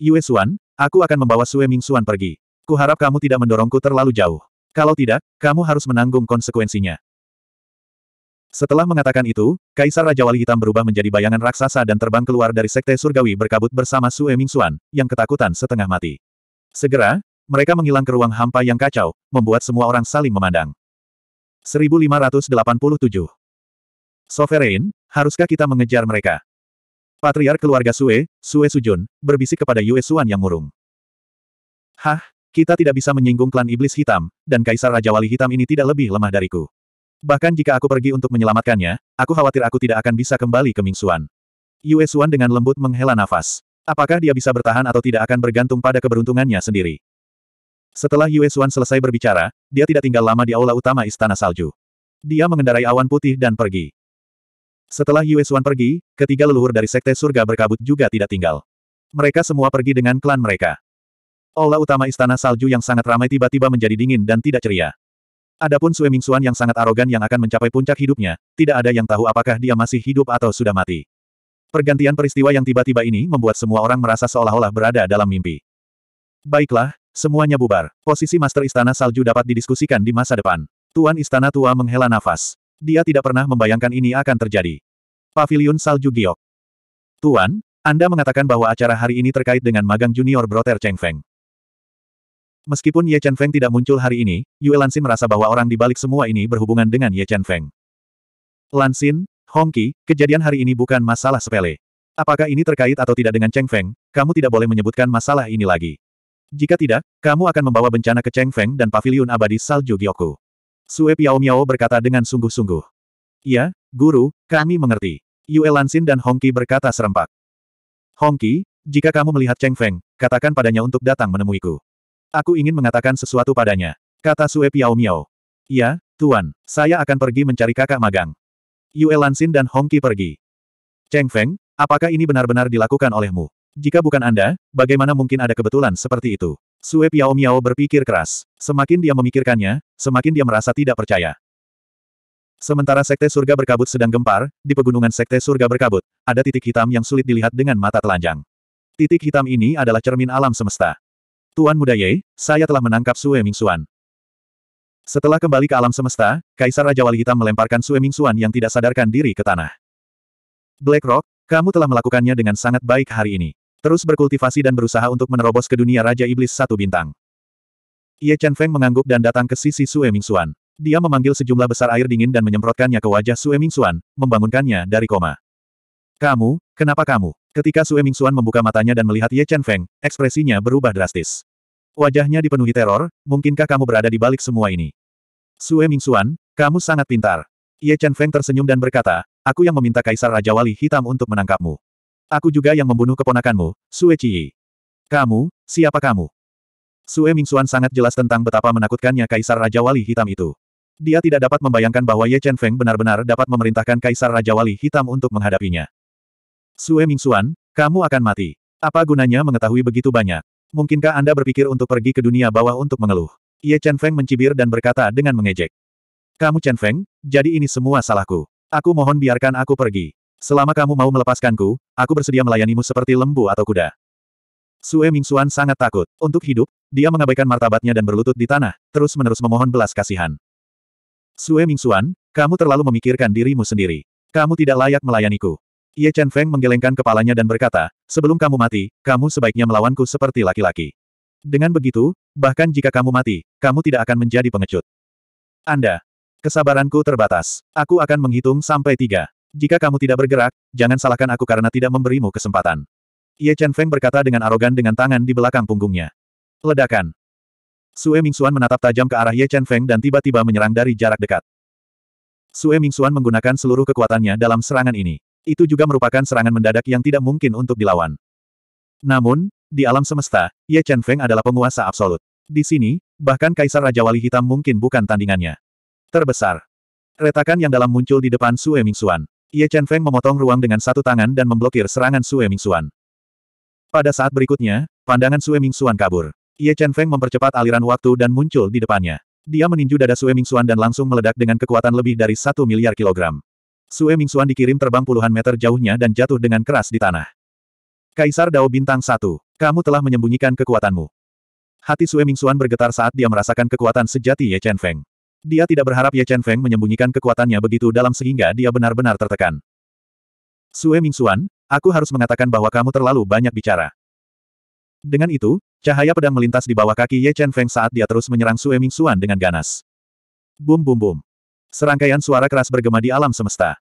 Yue Xuan, aku akan membawa Sue Mingxuan pergi. Kuharap kamu tidak mendorongku terlalu jauh. Kalau tidak, kamu harus menanggung konsekuensinya. Setelah mengatakan itu, Kaisar Raja Wali Hitam berubah menjadi bayangan raksasa dan terbang keluar dari Sekte Surgawi berkabut bersama Sue Xuan, yang ketakutan setengah mati. Segera, mereka menghilang ke ruang hampa yang kacau, membuat semua orang saling memandang. 1587 Sovereign, haruskah kita mengejar mereka? Patriar keluarga Sue, Sue Sujun, berbisik kepada Yue Suan yang murung. Hah, kita tidak bisa menyinggung klan iblis hitam, dan Kaisar Raja Wali Hitam ini tidak lebih lemah dariku. Bahkan jika aku pergi untuk menyelamatkannya, aku khawatir aku tidak akan bisa kembali ke Mingxuan. Yue Xuan dengan lembut menghela nafas. Apakah dia bisa bertahan atau tidak akan bergantung pada keberuntungannya sendiri. Setelah Yue Xuan selesai berbicara, dia tidak tinggal lama di aula utama Istana Salju. Dia mengendarai awan putih dan pergi. Setelah Yue Xuan pergi, ketiga leluhur dari Sekte Surga berkabut juga tidak tinggal. Mereka semua pergi dengan klan mereka. Aula utama Istana Salju yang sangat ramai tiba-tiba menjadi dingin dan tidak ceria. Adapun Sue Xuan yang sangat arogan yang akan mencapai puncak hidupnya, tidak ada yang tahu apakah dia masih hidup atau sudah mati. Pergantian peristiwa yang tiba-tiba ini membuat semua orang merasa seolah-olah berada dalam mimpi. Baiklah, semuanya bubar. Posisi Master Istana Salju dapat didiskusikan di masa depan. Tuan Istana Tua menghela nafas. Dia tidak pernah membayangkan ini akan terjadi. Pavilion Salju Giok. Tuan, Anda mengatakan bahwa acara hari ini terkait dengan magang junior Broter Cheng Feng. Meskipun Ye Chen Feng tidak muncul hari ini, Yue Lansin merasa bahwa orang di balik semua ini berhubungan dengan Ye Chen Feng. Lansin, Hongki, kejadian hari ini bukan masalah sepele. Apakah ini terkait atau tidak dengan Cheng Feng, kamu tidak boleh menyebutkan masalah ini lagi. Jika tidak, kamu akan membawa bencana ke Cheng Feng dan paviliun abadi salju Gyoku. Sue Piao Miao berkata dengan sungguh-sungguh. Ya, guru, kami mengerti. Yue Lansin dan Hongki berkata serempak. Hongki, jika kamu melihat Cheng Feng, katakan padanya untuk datang menemuiku. Aku ingin mengatakan sesuatu padanya. Kata Sue Piao Miao. "Ya, Tuan, saya akan pergi mencari kakak magang. Yue Lansin dan Hongki pergi. Cheng Feng, apakah ini benar-benar dilakukan olehmu? Jika bukan Anda, bagaimana mungkin ada kebetulan seperti itu? Sue Piao Miao berpikir keras. Semakin dia memikirkannya, semakin dia merasa tidak percaya. Sementara Sekte Surga Berkabut sedang gempar, di pegunungan Sekte Surga Berkabut, ada titik hitam yang sulit dilihat dengan mata telanjang. Titik hitam ini adalah cermin alam semesta. Tuan Muda Ye, saya telah menangkap Sue Mingxuan. Setelah kembali ke alam semesta, Kaisar Raja Wali Hitam melemparkan Sue Mingxuan yang tidak sadarkan diri ke tanah. Black Rock, kamu telah melakukannya dengan sangat baik hari ini. Terus berkultivasi dan berusaha untuk menerobos ke dunia Raja Iblis satu bintang. Ye Chen Feng mengangguk dan datang ke sisi Sue Mingxuan. Dia memanggil sejumlah besar air dingin dan menyemprotkannya ke wajah Sue Mingxuan, membangunkannya dari koma. Kamu, kenapa kamu? Ketika Sue Mingxuan membuka matanya dan melihat Ye Chen Feng, ekspresinya berubah drastis. Wajahnya dipenuhi teror, mungkinkah kamu berada di balik semua ini? Sue Mingxuan, kamu sangat pintar. Ye Chen Feng tersenyum dan berkata, aku yang meminta Kaisar Raja Wali Hitam untuk menangkapmu. Aku juga yang membunuh keponakanmu, Sue Chi. Kamu, siapa kamu? Sue Mingxuan sangat jelas tentang betapa menakutkannya Kaisar Raja Wali Hitam itu. Dia tidak dapat membayangkan bahwa Ye Chen Feng benar-benar dapat memerintahkan Kaisar Raja Wali Hitam untuk menghadapinya. Sue Mingxuan, kamu akan mati. Apa gunanya mengetahui begitu banyak? Mungkinkah Anda berpikir untuk pergi ke dunia bawah untuk mengeluh? Ye Chen Feng mencibir dan berkata dengan mengejek. Kamu Chen Feng, jadi ini semua salahku. Aku mohon biarkan aku pergi. Selama kamu mau melepaskanku, aku bersedia melayanimu seperti lembu atau kuda. Sue Mingxuan sangat takut. Untuk hidup, dia mengabaikan martabatnya dan berlutut di tanah, terus-menerus memohon belas kasihan. Sue Mingxuan, kamu terlalu memikirkan dirimu sendiri. Kamu tidak layak melayaniku. Ye Chen Feng menggelengkan kepalanya dan berkata, sebelum kamu mati, kamu sebaiknya melawanku seperti laki-laki. Dengan begitu, bahkan jika kamu mati, kamu tidak akan menjadi pengecut. Anda. Kesabaranku terbatas. Aku akan menghitung sampai tiga. Jika kamu tidak bergerak, jangan salahkan aku karena tidak memberimu kesempatan. Ye Chen Feng berkata dengan arogan dengan tangan di belakang punggungnya. Ledakan. Sue Mingxuan menatap tajam ke arah Ye Chen Feng dan tiba-tiba menyerang dari jarak dekat. Sue Mingxuan menggunakan seluruh kekuatannya dalam serangan ini. Itu juga merupakan serangan mendadak yang tidak mungkin untuk dilawan. Namun, di alam semesta, Ye Chen Feng adalah penguasa absolut. Di sini, bahkan Kaisar Raja Wali Hitam mungkin bukan tandingannya. Terbesar. Retakan yang dalam muncul di depan Sue Xuan. Ye Chen Feng memotong ruang dengan satu tangan dan memblokir serangan Sue Xuan. Pada saat berikutnya, pandangan Sue Xuan kabur. Ye Chen Feng mempercepat aliran waktu dan muncul di depannya. Dia meninju dada Sue Xuan dan langsung meledak dengan kekuatan lebih dari satu miliar kilogram. Sue Mingxuan dikirim terbang puluhan meter jauhnya dan jatuh dengan keras di tanah. Kaisar Dao Bintang satu, kamu telah menyembunyikan kekuatanmu. Hati Sue Mingxuan bergetar saat dia merasakan kekuatan sejati Ye Chen Feng. Dia tidak berharap Ye Chen Feng menyembunyikan kekuatannya begitu dalam sehingga dia benar-benar tertekan. Sue Mingxuan, aku harus mengatakan bahwa kamu terlalu banyak bicara. Dengan itu, cahaya pedang melintas di bawah kaki Ye Chen Feng saat dia terus menyerang Sue Mingxuan dengan ganas. Bum bum bum. Serangkaian suara keras bergema di alam semesta.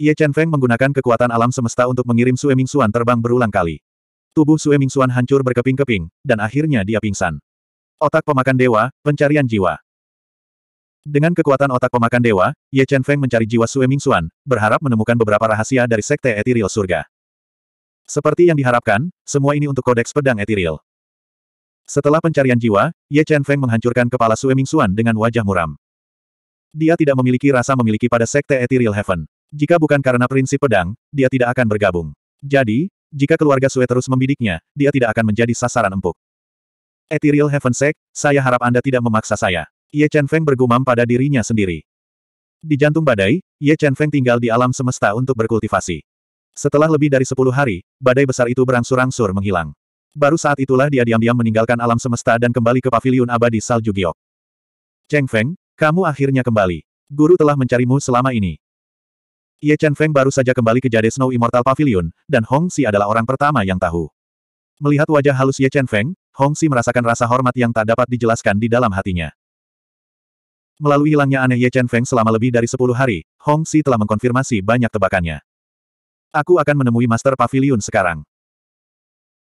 Ye Chen Feng menggunakan kekuatan alam semesta untuk mengirim Sue Xuan terbang berulang kali. Tubuh Sue Xuan hancur berkeping-keping, dan akhirnya dia pingsan. Otak pemakan dewa, pencarian jiwa. Dengan kekuatan otak pemakan dewa, Ye Chen Feng mencari jiwa Sue Xuan, berharap menemukan beberapa rahasia dari Sekte Ethereal Surga. Seperti yang diharapkan, semua ini untuk kodeks pedang Ethereal. Setelah pencarian jiwa, Ye Chen Feng menghancurkan kepala Sue Xuan dengan wajah muram. Dia tidak memiliki rasa memiliki pada Sekte Ethereal Heaven. Jika bukan karena prinsip pedang, dia tidak akan bergabung. Jadi, jika keluarga Sue terus membidiknya, dia tidak akan menjadi sasaran empuk. Ethereal Heaven Sect, saya harap Anda tidak memaksa saya. Ye Chen Feng bergumam pada dirinya sendiri. Di jantung badai, Ye Chen Feng tinggal di alam semesta untuk berkultivasi. Setelah lebih dari sepuluh hari, badai besar itu berangsur-angsur menghilang. Baru saat itulah dia diam-diam meninggalkan alam semesta dan kembali ke paviliun abadi salju giok. Cheng Feng, kamu akhirnya kembali. Guru telah mencarimu selama ini. Ye Chen Feng baru saja kembali ke Jade Snow Immortal Pavilion, dan Hong Si adalah orang pertama yang tahu. Melihat wajah halus Ye Chen Feng, Hong Si merasakan rasa hormat yang tak dapat dijelaskan di dalam hatinya. Melalui hilangnya aneh Ye Chen Feng selama lebih dari 10 hari, Hong Si telah mengkonfirmasi banyak tebakannya. Aku akan menemui Master Pavilion sekarang.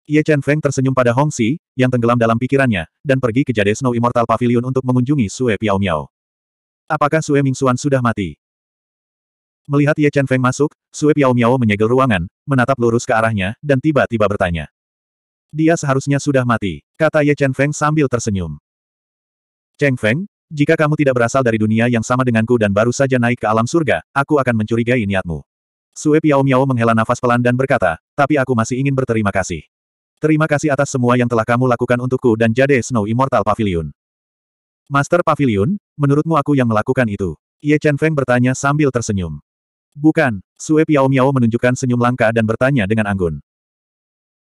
Ye Chen Feng tersenyum pada Hong Si, yang tenggelam dalam pikirannya, dan pergi ke Jade Snow Immortal Pavilion untuk mengunjungi Sue Piao Miao. Apakah Sue Mingxuan sudah mati? Melihat Ye Chen Feng masuk, Sue Piao Miao menyegel ruangan, menatap lurus ke arahnya, dan tiba-tiba bertanya. Dia seharusnya sudah mati, kata Ye Chen Feng sambil tersenyum. Cheng Feng, jika kamu tidak berasal dari dunia yang sama denganku dan baru saja naik ke alam surga, aku akan mencurigai niatmu. Sue Piao Miao menghela nafas pelan dan berkata, tapi aku masih ingin berterima kasih. Terima kasih atas semua yang telah kamu lakukan untukku dan Jade Snow Immortal Pavilion. Master Pavilion, menurutmu aku yang melakukan itu? Ye Chen Feng bertanya sambil tersenyum. Bukan, Sue Piao Miao menunjukkan senyum langka dan bertanya dengan anggun.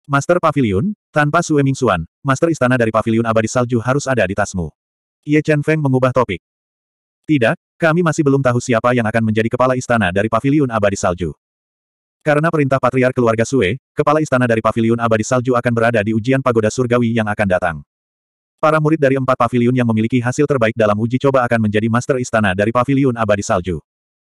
Master Pavilion, tanpa Sue Ming Xuan, Master Istana dari Pavilion Abadi Salju harus ada di tasmu. Ye Chen Feng mengubah topik. Tidak, kami masih belum tahu siapa yang akan menjadi kepala istana dari Pavilion Abadi Salju. Karena perintah patriark keluarga Sue, kepala istana dari Pavilion Abadi Salju akan berada di ujian pagoda surgawi yang akan datang. Para murid dari empat pavilion yang memiliki hasil terbaik dalam uji coba akan menjadi master istana dari Pavilion Abadi Salju.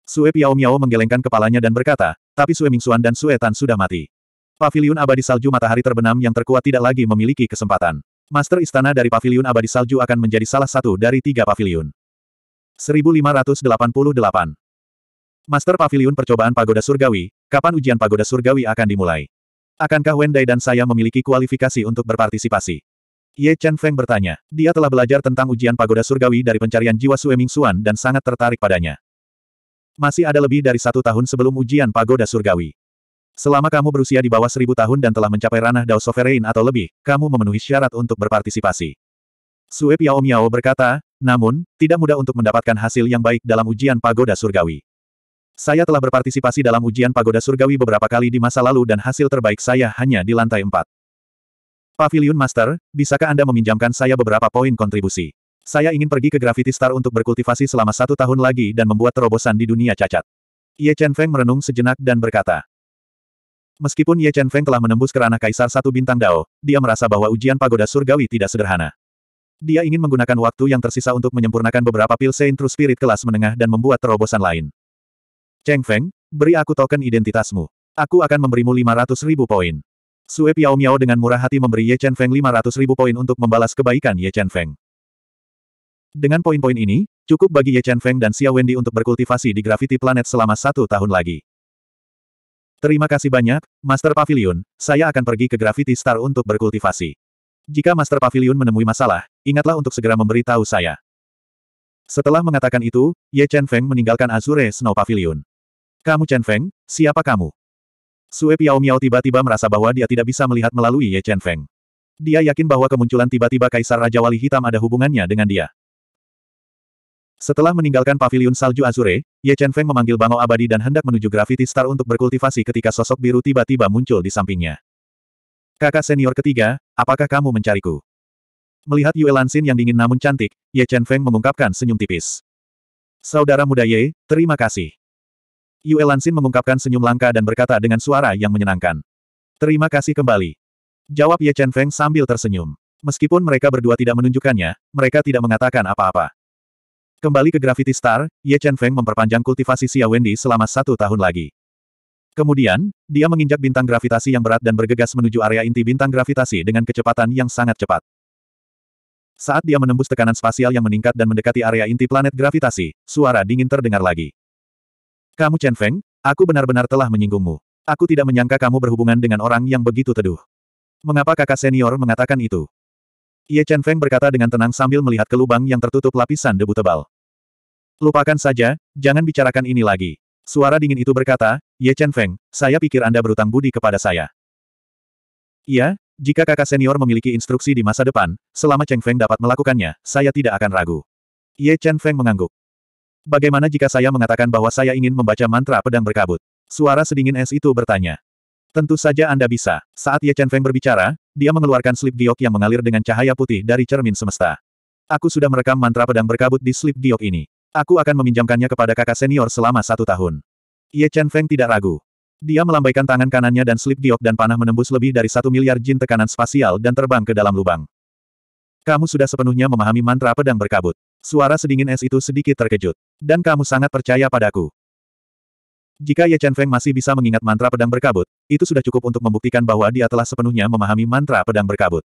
Sue Piao Miao menggelengkan kepalanya dan berkata, tapi Sue Mingxuan dan Sue Tan sudah mati. Paviliun abadi salju matahari terbenam yang terkuat tidak lagi memiliki kesempatan. Master istana dari paviliun abadi salju akan menjadi salah satu dari tiga pavilion. 1588 Master Pavilion Percobaan Pagoda Surgawi, kapan ujian Pagoda Surgawi akan dimulai? Akankah Wendai dan saya memiliki kualifikasi untuk berpartisipasi? Ye Chen Feng bertanya. Dia telah belajar tentang ujian Pagoda Surgawi dari pencarian jiwa Sue Xuan dan sangat tertarik padanya. Masih ada lebih dari satu tahun sebelum ujian pagoda surgawi. Selama kamu berusia di bawah seribu tahun dan telah mencapai ranah Dao Sovereign atau lebih, kamu memenuhi syarat untuk berpartisipasi. Sue Piao Miao berkata, namun, tidak mudah untuk mendapatkan hasil yang baik dalam ujian pagoda surgawi. Saya telah berpartisipasi dalam ujian pagoda surgawi beberapa kali di masa lalu dan hasil terbaik saya hanya di lantai empat. Pavilion Master, bisakah Anda meminjamkan saya beberapa poin kontribusi? Saya ingin pergi ke Gravity Star untuk berkultivasi selama satu tahun lagi dan membuat terobosan di dunia cacat. Ye Chen Feng merenung sejenak dan berkata. Meskipun Ye Chen Feng telah menembus kerana Kaisar Satu Bintang Dao, dia merasa bahwa ujian pagoda surgawi tidak sederhana. Dia ingin menggunakan waktu yang tersisa untuk menyempurnakan beberapa pil Saint True Spirit kelas menengah dan membuat terobosan lain. Cheng Feng, beri aku token identitasmu. Aku akan memberimu 500 ribu poin. Sue Piao Miao dengan murah hati memberi Ye Chen Feng 500 ribu poin untuk membalas kebaikan Ye Chen Feng. Dengan poin-poin ini, cukup bagi Ye Chen Feng dan Xia Wendy untuk berkultivasi di Gravity Planet selama satu tahun lagi. Terima kasih banyak, Master Pavilion, saya akan pergi ke Gravity Star untuk berkultivasi. Jika Master Pavilion menemui masalah, ingatlah untuk segera memberitahu saya. Setelah mengatakan itu, Ye Chen Feng meninggalkan Azure Snow Pavilion. Kamu Chen Feng, siapa kamu? Sue Piao Miao tiba-tiba merasa bahwa dia tidak bisa melihat melalui Ye Chen Feng. Dia yakin bahwa kemunculan tiba-tiba Kaisar Raja Wali Hitam ada hubungannya dengan dia. Setelah meninggalkan paviliun salju Azure, Ye Chen Feng memanggil Bangau Abadi dan hendak menuju Gravity Star untuk berkultivasi ketika sosok biru tiba-tiba muncul di sampingnya. Kakak senior ketiga, apakah kamu mencariku? Melihat Yue Lansin yang dingin namun cantik, Ye Chen Feng mengungkapkan senyum tipis. Saudara muda Ye, terima kasih. Yue Lansin mengungkapkan senyum langka dan berkata dengan suara yang menyenangkan. Terima kasih kembali. Jawab Ye Chen Feng sambil tersenyum. Meskipun mereka berdua tidak menunjukkannya, mereka tidak mengatakan apa-apa. Kembali ke Gravity Star, Ye Chen Feng memperpanjang kultivasi Xia Wendy selama satu tahun lagi. Kemudian, dia menginjak bintang gravitasi yang berat dan bergegas menuju area inti bintang gravitasi dengan kecepatan yang sangat cepat. Saat dia menembus tekanan spasial yang meningkat dan mendekati area inti planet gravitasi, suara dingin terdengar lagi. Kamu Chen Feng, aku benar-benar telah menyinggungmu. Aku tidak menyangka kamu berhubungan dengan orang yang begitu teduh. Mengapa kakak senior mengatakan itu? Ye Chen Feng berkata dengan tenang sambil melihat ke lubang yang tertutup lapisan debu tebal. Lupakan saja, jangan bicarakan ini lagi. Suara dingin itu berkata, Ye Chen Feng, saya pikir Anda berutang budi kepada saya. Iya, jika kakak senior memiliki instruksi di masa depan, selama Cheng Feng dapat melakukannya, saya tidak akan ragu. Ye Chen Feng mengangguk. Bagaimana jika saya mengatakan bahwa saya ingin membaca mantra pedang berkabut? Suara sedingin es itu bertanya. Tentu saja Anda bisa. Saat Ye Chen Feng berbicara, dia mengeluarkan slip giok yang mengalir dengan cahaya putih dari cermin semesta. Aku sudah merekam mantra pedang berkabut di slip giok ini. Aku akan meminjamkannya kepada kakak senior selama satu tahun. Ye Chen Feng tidak ragu. Dia melambaikan tangan kanannya dan slip diok dan panah menembus lebih dari satu miliar jin tekanan spasial dan terbang ke dalam lubang. Kamu sudah sepenuhnya memahami mantra pedang berkabut. Suara sedingin es itu sedikit terkejut. Dan kamu sangat percaya padaku. Jika Ye Chen Feng masih bisa mengingat mantra pedang berkabut, itu sudah cukup untuk membuktikan bahwa dia telah sepenuhnya memahami mantra pedang berkabut.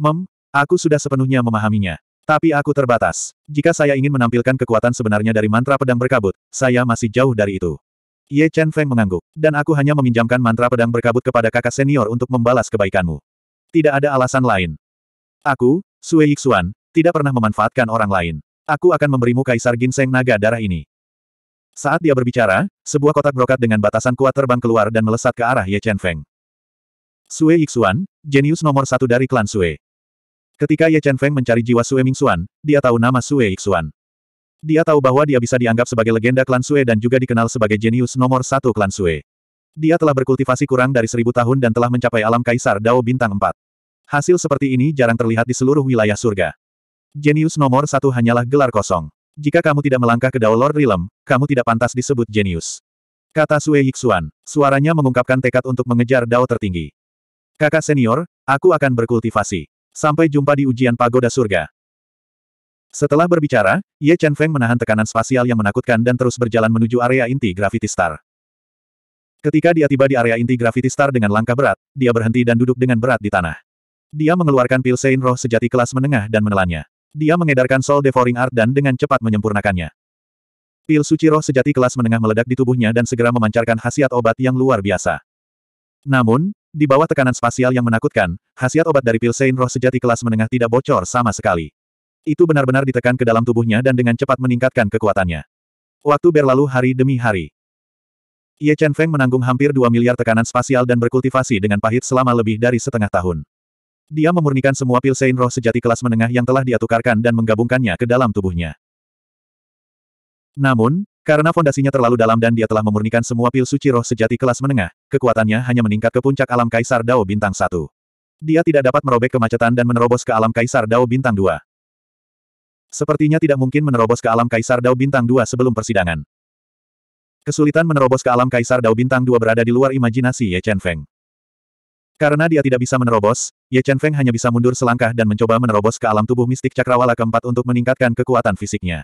Mem, aku sudah sepenuhnya memahaminya. Tapi aku terbatas. Jika saya ingin menampilkan kekuatan sebenarnya dari mantra pedang berkabut, saya masih jauh dari itu. Ye Chen Feng mengangguk, dan aku hanya meminjamkan mantra pedang berkabut kepada kakak senior untuk membalas kebaikanmu. Tidak ada alasan lain. Aku, Sue Yixuan, tidak pernah memanfaatkan orang lain. Aku akan memberimu kaisar ginseng naga darah ini. Saat dia berbicara, sebuah kotak brokat dengan batasan kuat terbang keluar dan melesat ke arah Ye Chen Feng. Sue Yixuan, jenius nomor satu dari klan Sue. Ketika Ye Chen Feng mencari jiwa Sue Ming Xuan, dia tahu nama Sue Xuan. Dia tahu bahwa dia bisa dianggap sebagai legenda klan Sue dan juga dikenal sebagai jenius nomor satu klan Sue. Dia telah berkultivasi kurang dari seribu tahun dan telah mencapai alam kaisar Dao Bintang 4. Hasil seperti ini jarang terlihat di seluruh wilayah surga. Jenius nomor satu hanyalah gelar kosong. Jika kamu tidak melangkah ke Dao Lord Realm, kamu tidak pantas disebut jenius. Kata Sue Yixuan, suaranya mengungkapkan tekad untuk mengejar Dao tertinggi. Kakak senior, aku akan berkultivasi. Sampai jumpa di ujian pagoda surga. Setelah berbicara, Ye Chen Feng menahan tekanan spasial yang menakutkan dan terus berjalan menuju area inti Gravity Star. Ketika dia tiba di area inti Gravity Star dengan langkah berat, dia berhenti dan duduk dengan berat di tanah. Dia mengeluarkan pil Sein Roh sejati kelas menengah dan menelannya. Dia mengedarkan Soul Devouring Art dan dengan cepat menyempurnakannya. Pil suci roh sejati kelas menengah meledak di tubuhnya dan segera memancarkan khasiat obat yang luar biasa. Namun, di bawah tekanan spasial yang menakutkan, khasiat obat dari pil Sein roh sejati kelas menengah tidak bocor sama sekali. Itu benar-benar ditekan ke dalam tubuhnya dan dengan cepat meningkatkan kekuatannya. Waktu berlalu hari demi hari. Ye Chen Feng menanggung hampir 2 miliar tekanan spasial dan berkultivasi dengan pahit selama lebih dari setengah tahun. Dia memurnikan semua pil Sein roh sejati kelas menengah yang telah dia tukarkan dan menggabungkannya ke dalam tubuhnya. Namun, karena fondasinya terlalu dalam dan dia telah memurnikan semua pil suci roh sejati kelas menengah, kekuatannya hanya meningkat ke puncak alam Kaisar Dao Bintang satu. Dia tidak dapat merobek kemacetan dan menerobos ke alam Kaisar Dao Bintang 2. Sepertinya tidak mungkin menerobos ke alam Kaisar Dao Bintang 2 sebelum persidangan. Kesulitan menerobos ke alam Kaisar Dao Bintang dua berada di luar imajinasi Ye Chen Feng. Karena dia tidak bisa menerobos, Ye Chen Feng hanya bisa mundur selangkah dan mencoba menerobos ke alam tubuh mistik cakrawala keempat untuk meningkatkan kekuatan fisiknya.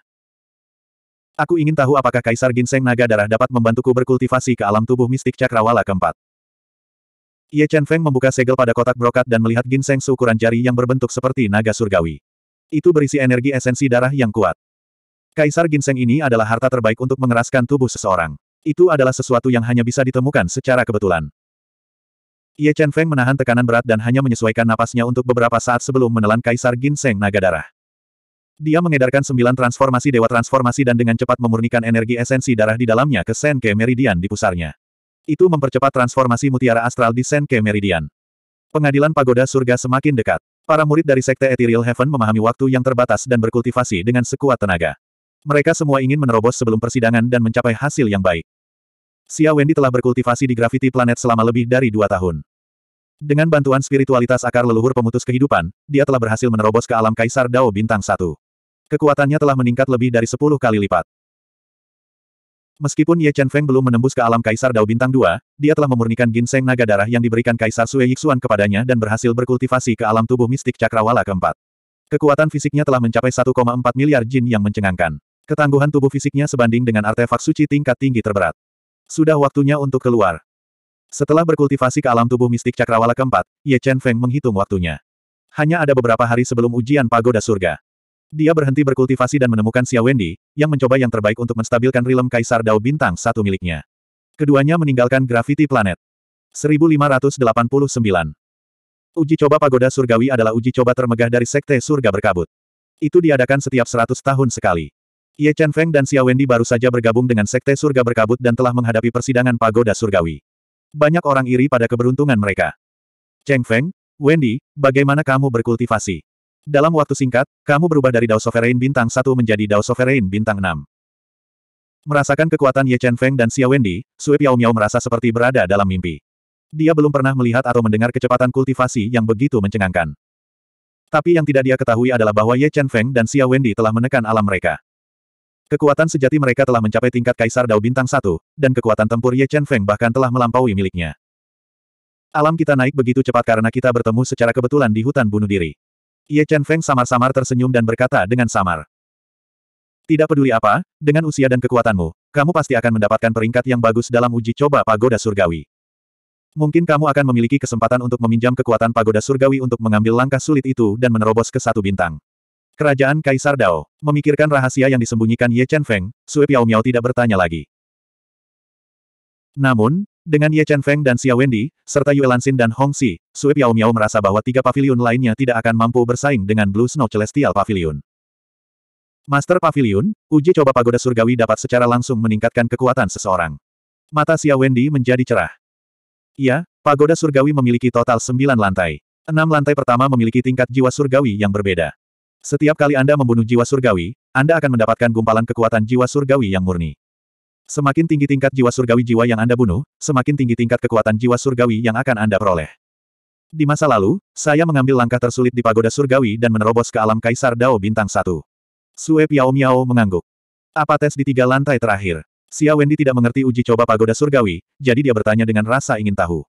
Aku ingin tahu apakah Kaisar Ginseng Naga Darah dapat membantuku berkultivasi ke alam tubuh mistik cakrawala keempat. Ye Chen Feng membuka segel pada kotak brokat dan melihat ginseng seukuran jari yang berbentuk seperti naga surgawi. Itu berisi energi esensi darah yang kuat. Kaisar ginseng ini adalah harta terbaik untuk mengeraskan tubuh seseorang. Itu adalah sesuatu yang hanya bisa ditemukan secara kebetulan. Ye Chen Feng menahan tekanan berat dan hanya menyesuaikan napasnya untuk beberapa saat sebelum menelan Kaisar Ginseng Naga Darah. Dia mengedarkan sembilan transformasi dewa transformasi dan dengan cepat memurnikan energi esensi darah di dalamnya ke Senke Meridian di pusarnya. Itu mempercepat transformasi mutiara astral di Senke Meridian. Pengadilan Pagoda Surga semakin dekat. Para murid dari Sekte Ethereal Heaven memahami waktu yang terbatas dan berkultivasi dengan sekuat tenaga. Mereka semua ingin menerobos sebelum persidangan dan mencapai hasil yang baik. Xia Wendy telah berkultivasi di Gravity Planet selama lebih dari dua tahun. Dengan bantuan spiritualitas akar leluhur pemutus kehidupan, dia telah berhasil menerobos ke alam Kaisar Dao Bintang 1. Kekuatannya telah meningkat lebih dari sepuluh kali lipat. Meskipun Ye Chen Feng belum menembus ke alam Kaisar Dao Bintang 2, dia telah memurnikan ginseng naga darah yang diberikan Kaisar Sue Yixuan kepadanya dan berhasil berkultivasi ke alam tubuh mistik cakrawala keempat. Kekuatan fisiknya telah mencapai 1,4 miliar jin yang mencengangkan. Ketangguhan tubuh fisiknya sebanding dengan artefak suci tingkat tinggi terberat. Sudah waktunya untuk keluar. Setelah berkultivasi ke alam tubuh mistik cakrawala keempat, Ye Chen Feng menghitung waktunya. Hanya ada beberapa hari sebelum ujian pagoda surga. Dia berhenti berkultivasi dan menemukan Xia Wendy, yang mencoba yang terbaik untuk menstabilkan rilem Kaisar Dao Bintang satu miliknya. Keduanya meninggalkan Gravity planet. 1589 Uji coba pagoda surgawi adalah uji coba termegah dari Sekte Surga Berkabut. Itu diadakan setiap 100 tahun sekali. Ye Chen Feng dan Xia Wendy baru saja bergabung dengan Sekte Surga Berkabut dan telah menghadapi persidangan pagoda surgawi. Banyak orang iri pada keberuntungan mereka. Cheng Feng, Wendy, bagaimana kamu berkultivasi? Dalam waktu singkat, kamu berubah dari Dao Sovereign Bintang 1 menjadi Dao Sovereign Bintang 6. Merasakan kekuatan Ye Chen Feng dan Xia Wendy, Sui Piao Miao merasa seperti berada dalam mimpi. Dia belum pernah melihat atau mendengar kecepatan kultivasi yang begitu mencengangkan. Tapi yang tidak dia ketahui adalah bahwa Ye Chen Feng dan Xia Wendy telah menekan alam mereka. Kekuatan sejati mereka telah mencapai tingkat Kaisar Dao Bintang 1, dan kekuatan tempur Ye Chen Feng bahkan telah melampaui miliknya. Alam kita naik begitu cepat karena kita bertemu secara kebetulan di hutan bunuh diri. Ye Chen Feng samar-samar tersenyum dan berkata dengan samar. Tidak peduli apa, dengan usia dan kekuatanmu, kamu pasti akan mendapatkan peringkat yang bagus dalam uji coba pagoda surgawi. Mungkin kamu akan memiliki kesempatan untuk meminjam kekuatan pagoda surgawi untuk mengambil langkah sulit itu dan menerobos ke satu bintang. Kerajaan Kaisar Dao, memikirkan rahasia yang disembunyikan Ye Chen Feng, Sue Piao Miao tidak bertanya lagi. Namun, dengan Ye Chen Feng dan Xia Wendy, serta Yue Lanxin dan Hong Xi, Sui Piao Miao merasa bahwa tiga pavilion lainnya tidak akan mampu bersaing dengan Blue Snow Celestial Pavilion. Master Pavilion, uji coba pagoda surgawi dapat secara langsung meningkatkan kekuatan seseorang. Mata Xia Wendy menjadi cerah. Iya, pagoda surgawi memiliki total sembilan lantai. Enam lantai pertama memiliki tingkat jiwa surgawi yang berbeda. Setiap kali Anda membunuh jiwa surgawi, Anda akan mendapatkan gumpalan kekuatan jiwa surgawi yang murni. Semakin tinggi tingkat jiwa surgawi jiwa yang Anda bunuh, semakin tinggi tingkat kekuatan jiwa surgawi yang akan Anda peroleh. Di masa lalu, saya mengambil langkah tersulit di pagoda surgawi dan menerobos ke alam Kaisar Dao Bintang satu. Sue Piao Miao mengangguk. Apa tes di tiga lantai terakhir? Xia Wendy tidak mengerti uji coba pagoda surgawi, jadi dia bertanya dengan rasa ingin tahu.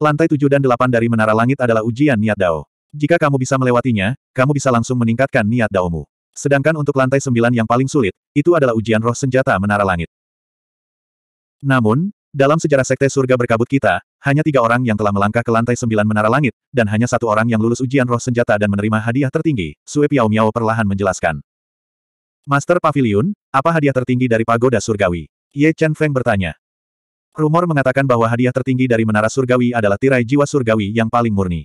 Lantai tujuh dan delapan dari Menara Langit adalah ujian niat Dao. Jika kamu bisa melewatinya, kamu bisa langsung meningkatkan niat Daomu. Sedangkan untuk lantai sembilan yang paling sulit, itu adalah ujian roh senjata menara langit. Namun, dalam sejarah Sekte Surga Berkabut kita, hanya tiga orang yang telah melangkah ke lantai sembilan menara langit, dan hanya satu orang yang lulus ujian roh senjata dan menerima hadiah tertinggi, Sue Piao Miao perlahan menjelaskan. Master Pavilion, apa hadiah tertinggi dari Pagoda Surgawi? Ye Chen Feng bertanya. Rumor mengatakan bahwa hadiah tertinggi dari Menara Surgawi adalah tirai jiwa surgawi yang paling murni.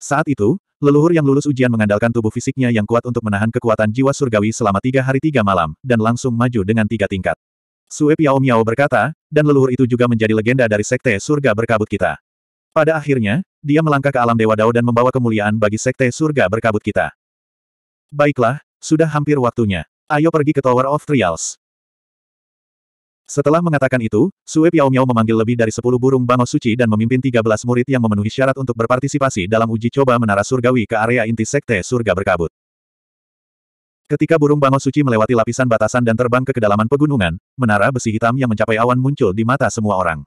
Saat itu, Leluhur yang lulus ujian mengandalkan tubuh fisiknya yang kuat untuk menahan kekuatan jiwa surgawi selama tiga hari tiga malam, dan langsung maju dengan tiga tingkat. Sue Piao Miao berkata, dan leluhur itu juga menjadi legenda dari sekte surga berkabut kita. Pada akhirnya, dia melangkah ke alam Dewa Dao dan membawa kemuliaan bagi sekte surga berkabut kita. Baiklah, sudah hampir waktunya. Ayo pergi ke Tower of Trials. Setelah mengatakan itu, Sue Piao Miao memanggil lebih dari 10 burung bangau suci dan memimpin 13 murid yang memenuhi syarat untuk berpartisipasi dalam uji coba menara surgawi ke area inti sekte surga berkabut. Ketika burung bangau suci melewati lapisan batasan dan terbang ke kedalaman pegunungan, menara besi hitam yang mencapai awan muncul di mata semua orang.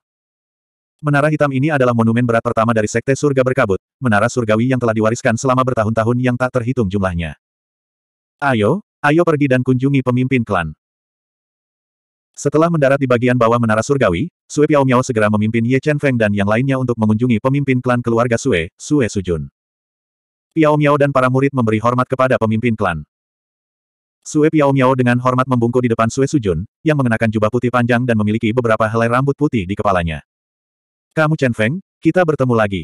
Menara hitam ini adalah monumen berat pertama dari sekte surga berkabut, menara surgawi yang telah diwariskan selama bertahun-tahun yang tak terhitung jumlahnya. Ayo, ayo pergi dan kunjungi pemimpin klan. Setelah mendarat di bagian bawah menara surgawi, Sue Piao Miao segera memimpin Ye Chen Feng dan yang lainnya untuk mengunjungi pemimpin klan keluarga Sue, Sue Sujun. Piao Miao dan para murid memberi hormat kepada pemimpin klan. Sue Piao Miao dengan hormat membungkuk di depan Sue Sujun, yang mengenakan jubah putih panjang dan memiliki beberapa helai rambut putih di kepalanya. Kamu Chen Feng, kita bertemu lagi.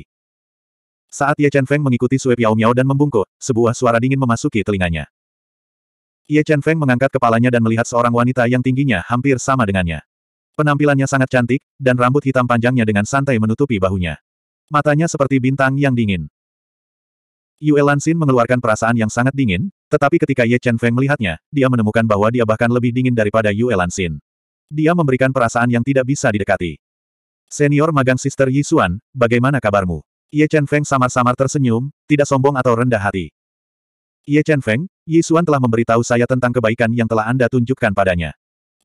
Saat Ye Chen Feng mengikuti Sue Piao Miao dan membungkuk, sebuah suara dingin memasuki telinganya. Ye Chen Feng mengangkat kepalanya dan melihat seorang wanita yang tingginya hampir sama dengannya. Penampilannya sangat cantik, dan rambut hitam panjangnya dengan santai menutupi bahunya. Matanya seperti bintang yang dingin. Yue Lansin mengeluarkan perasaan yang sangat dingin, tetapi ketika Ye Chen Feng melihatnya, dia menemukan bahwa dia bahkan lebih dingin daripada Yue Lansin. Dia memberikan perasaan yang tidak bisa didekati. Senior magang Sister Yi Xuan, bagaimana kabarmu? Ye Chen Feng samar-samar tersenyum, tidak sombong atau rendah hati. Ye Chen Feng, Yi Xuan telah memberitahu saya tentang kebaikan yang telah Anda tunjukkan padanya.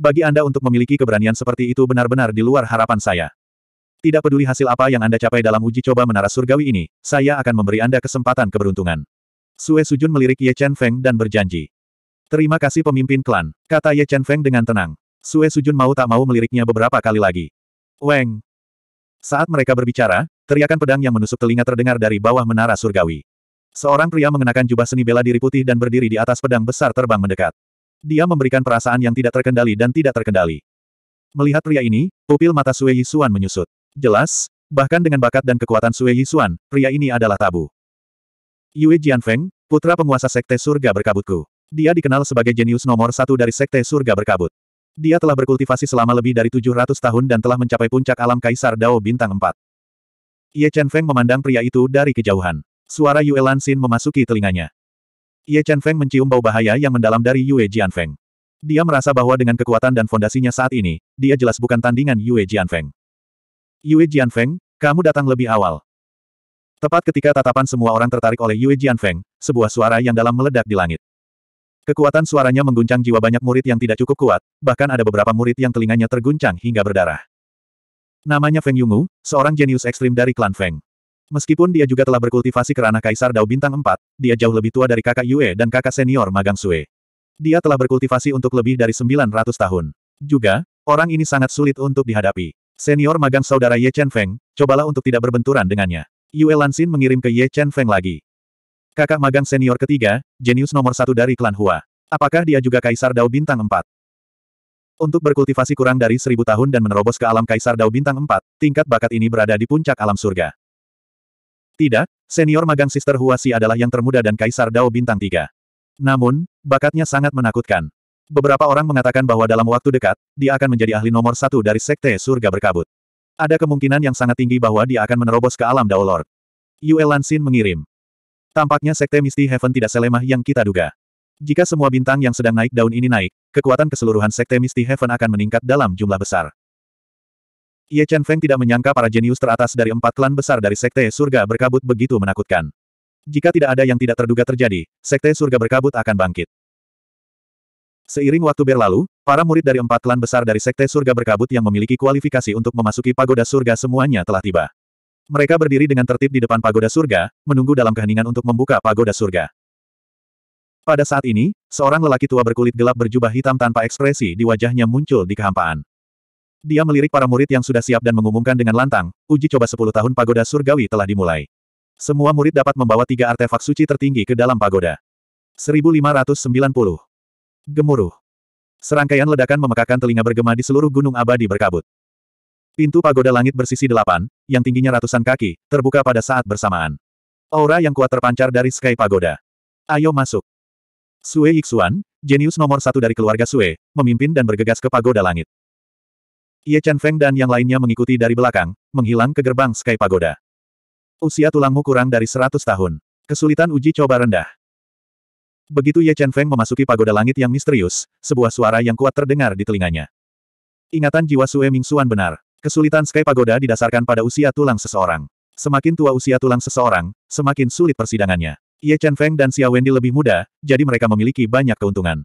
Bagi Anda untuk memiliki keberanian seperti itu benar-benar di luar harapan saya. Tidak peduli hasil apa yang Anda capai dalam uji coba menara surgawi ini, saya akan memberi Anda kesempatan keberuntungan. Sue Sujun melirik Ye Chen Feng dan berjanji. Terima kasih pemimpin klan, kata Ye Chen Feng dengan tenang. Sue Sujun mau tak mau meliriknya beberapa kali lagi. Weng! Saat mereka berbicara, teriakan pedang yang menusuk telinga terdengar dari bawah menara surgawi. Seorang pria mengenakan jubah seni bela diri putih dan berdiri di atas pedang besar terbang mendekat. Dia memberikan perasaan yang tidak terkendali dan tidak terkendali. Melihat pria ini, pupil mata Sue Yisuan menyusut. Jelas, bahkan dengan bakat dan kekuatan Sue Yisuan, pria ini adalah tabu. Yue Jianfeng, putra penguasa Sekte Surga Berkabutku. Dia dikenal sebagai jenius nomor satu dari Sekte Surga Berkabut. Dia telah berkultivasi selama lebih dari 700 tahun dan telah mencapai puncak alam Kaisar Dao Bintang 4. Ye Chen Feng memandang pria itu dari kejauhan. Suara Yue Lansin memasuki telinganya. Ye Feng mencium bau bahaya yang mendalam dari Yue Jian Feng. Dia merasa bahwa dengan kekuatan dan fondasinya saat ini, dia jelas bukan tandingan Yue Jian Feng. Yue Jian Feng, kamu datang lebih awal. Tepat ketika tatapan semua orang tertarik oleh Yue Jian Feng, sebuah suara yang dalam meledak di langit. Kekuatan suaranya mengguncang jiwa banyak murid yang tidak cukup kuat, bahkan ada beberapa murid yang telinganya terguncang hingga berdarah. Namanya Feng Yungu, seorang jenius ekstrim dari klan Feng. Meskipun dia juga telah berkultivasi kerana Kaisar Dao Bintang 4, dia jauh lebih tua dari kakak Yue dan kakak senior Magang Sue. Dia telah berkultivasi untuk lebih dari 900 tahun. Juga, orang ini sangat sulit untuk dihadapi. Senior Magang Saudara Ye Chen Feng, cobalah untuk tidak berbenturan dengannya. Yue Lansin mengirim ke Ye Chen Feng lagi. Kakak Magang senior ketiga, jenius nomor satu dari klan Hua. Apakah dia juga Kaisar Dao Bintang 4? Untuk berkultivasi kurang dari seribu tahun dan menerobos ke alam Kaisar Dao Bintang 4, tingkat bakat ini berada di puncak alam surga. Tidak, senior magang Sister Huasi adalah yang termuda dan Kaisar Dao Bintang tiga. Namun, bakatnya sangat menakutkan. Beberapa orang mengatakan bahwa dalam waktu dekat, dia akan menjadi ahli nomor satu dari Sekte Surga Berkabut. Ada kemungkinan yang sangat tinggi bahwa dia akan menerobos ke alam Dao Lord. Yue Lansin mengirim. Tampaknya Sekte Misty Heaven tidak selemah yang kita duga. Jika semua bintang yang sedang naik daun ini naik, kekuatan keseluruhan Sekte Misty Heaven akan meningkat dalam jumlah besar. Ye Chen Feng tidak menyangka para jenius teratas dari empat klan besar dari Sekte Surga Berkabut begitu menakutkan. Jika tidak ada yang tidak terduga terjadi, Sekte Surga Berkabut akan bangkit. Seiring waktu berlalu, para murid dari empat klan besar dari Sekte Surga Berkabut yang memiliki kualifikasi untuk memasuki pagoda surga semuanya telah tiba. Mereka berdiri dengan tertib di depan pagoda surga, menunggu dalam keheningan untuk membuka pagoda surga. Pada saat ini, seorang lelaki tua berkulit gelap berjubah hitam tanpa ekspresi di wajahnya muncul di kehampaan. Dia melirik para murid yang sudah siap dan mengumumkan dengan lantang, uji coba 10 tahun pagoda surgawi telah dimulai. Semua murid dapat membawa tiga artefak suci tertinggi ke dalam pagoda. 1590. Gemuruh. Serangkaian ledakan memekakan telinga bergema di seluruh gunung abadi berkabut. Pintu pagoda langit bersisi delapan, yang tingginya ratusan kaki, terbuka pada saat bersamaan. Aura yang kuat terpancar dari Sky Pagoda. Ayo masuk. Sue Yixuan, jenius nomor satu dari keluarga Sue, memimpin dan bergegas ke pagoda langit. Ye Chen Feng dan yang lainnya mengikuti dari belakang, menghilang ke gerbang Sky Pagoda. Usia tulangmu kurang dari 100 tahun. Kesulitan uji coba rendah. Begitu Ye Chen Feng memasuki pagoda langit yang misterius, sebuah suara yang kuat terdengar di telinganya. Ingatan jiwa Sue Ming Xuan benar. Kesulitan Sky Pagoda didasarkan pada usia tulang seseorang. Semakin tua usia tulang seseorang, semakin sulit persidangannya. Ye Chen Feng dan Xia Wendy lebih muda, jadi mereka memiliki banyak keuntungan.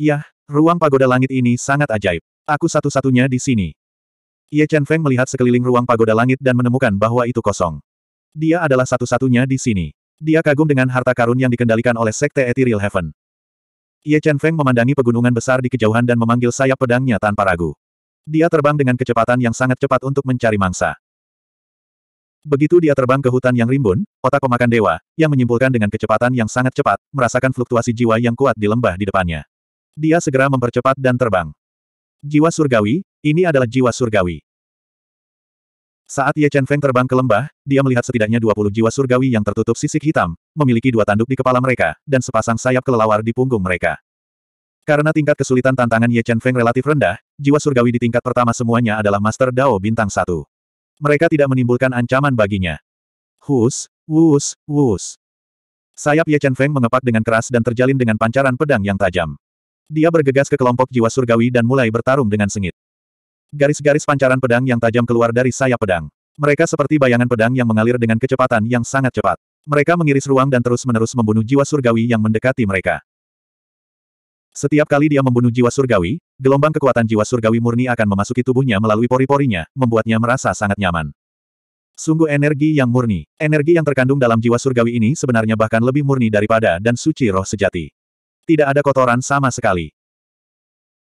Yah, ruang pagoda langit ini sangat ajaib. Aku satu-satunya di sini. Ye Chen Feng melihat sekeliling ruang pagoda langit dan menemukan bahwa itu kosong. Dia adalah satu-satunya di sini. Dia kagum dengan harta karun yang dikendalikan oleh Sekte Ethereal Heaven. Ye Chen Feng memandangi pegunungan besar di kejauhan dan memanggil sayap pedangnya tanpa ragu. Dia terbang dengan kecepatan yang sangat cepat untuk mencari mangsa. Begitu dia terbang ke hutan yang rimbun, otak pemakan dewa, yang menyimpulkan dengan kecepatan yang sangat cepat, merasakan fluktuasi jiwa yang kuat di lembah di depannya. Dia segera mempercepat dan terbang. Jiwa surgawi, ini adalah jiwa surgawi. Saat Ye Chen Feng terbang ke lembah, dia melihat setidaknya 20 jiwa surgawi yang tertutup sisik hitam, memiliki dua tanduk di kepala mereka, dan sepasang sayap kelelawar di punggung mereka. Karena tingkat kesulitan tantangan Ye Chen Feng relatif rendah, jiwa surgawi di tingkat pertama semuanya adalah Master Dao Bintang Satu. Mereka tidak menimbulkan ancaman baginya. Hus, wus, wus. Sayap Ye Chen Feng mengepak dengan keras dan terjalin dengan pancaran pedang yang tajam. Dia bergegas ke kelompok jiwa surgawi dan mulai bertarung dengan sengit. Garis-garis pancaran pedang yang tajam keluar dari sayap pedang. Mereka seperti bayangan pedang yang mengalir dengan kecepatan yang sangat cepat. Mereka mengiris ruang dan terus-menerus membunuh jiwa surgawi yang mendekati mereka. Setiap kali dia membunuh jiwa surgawi, gelombang kekuatan jiwa surgawi murni akan memasuki tubuhnya melalui pori-porinya, membuatnya merasa sangat nyaman. Sungguh energi yang murni. Energi yang terkandung dalam jiwa surgawi ini sebenarnya bahkan lebih murni daripada dan suci roh sejati. Tidak ada kotoran sama sekali.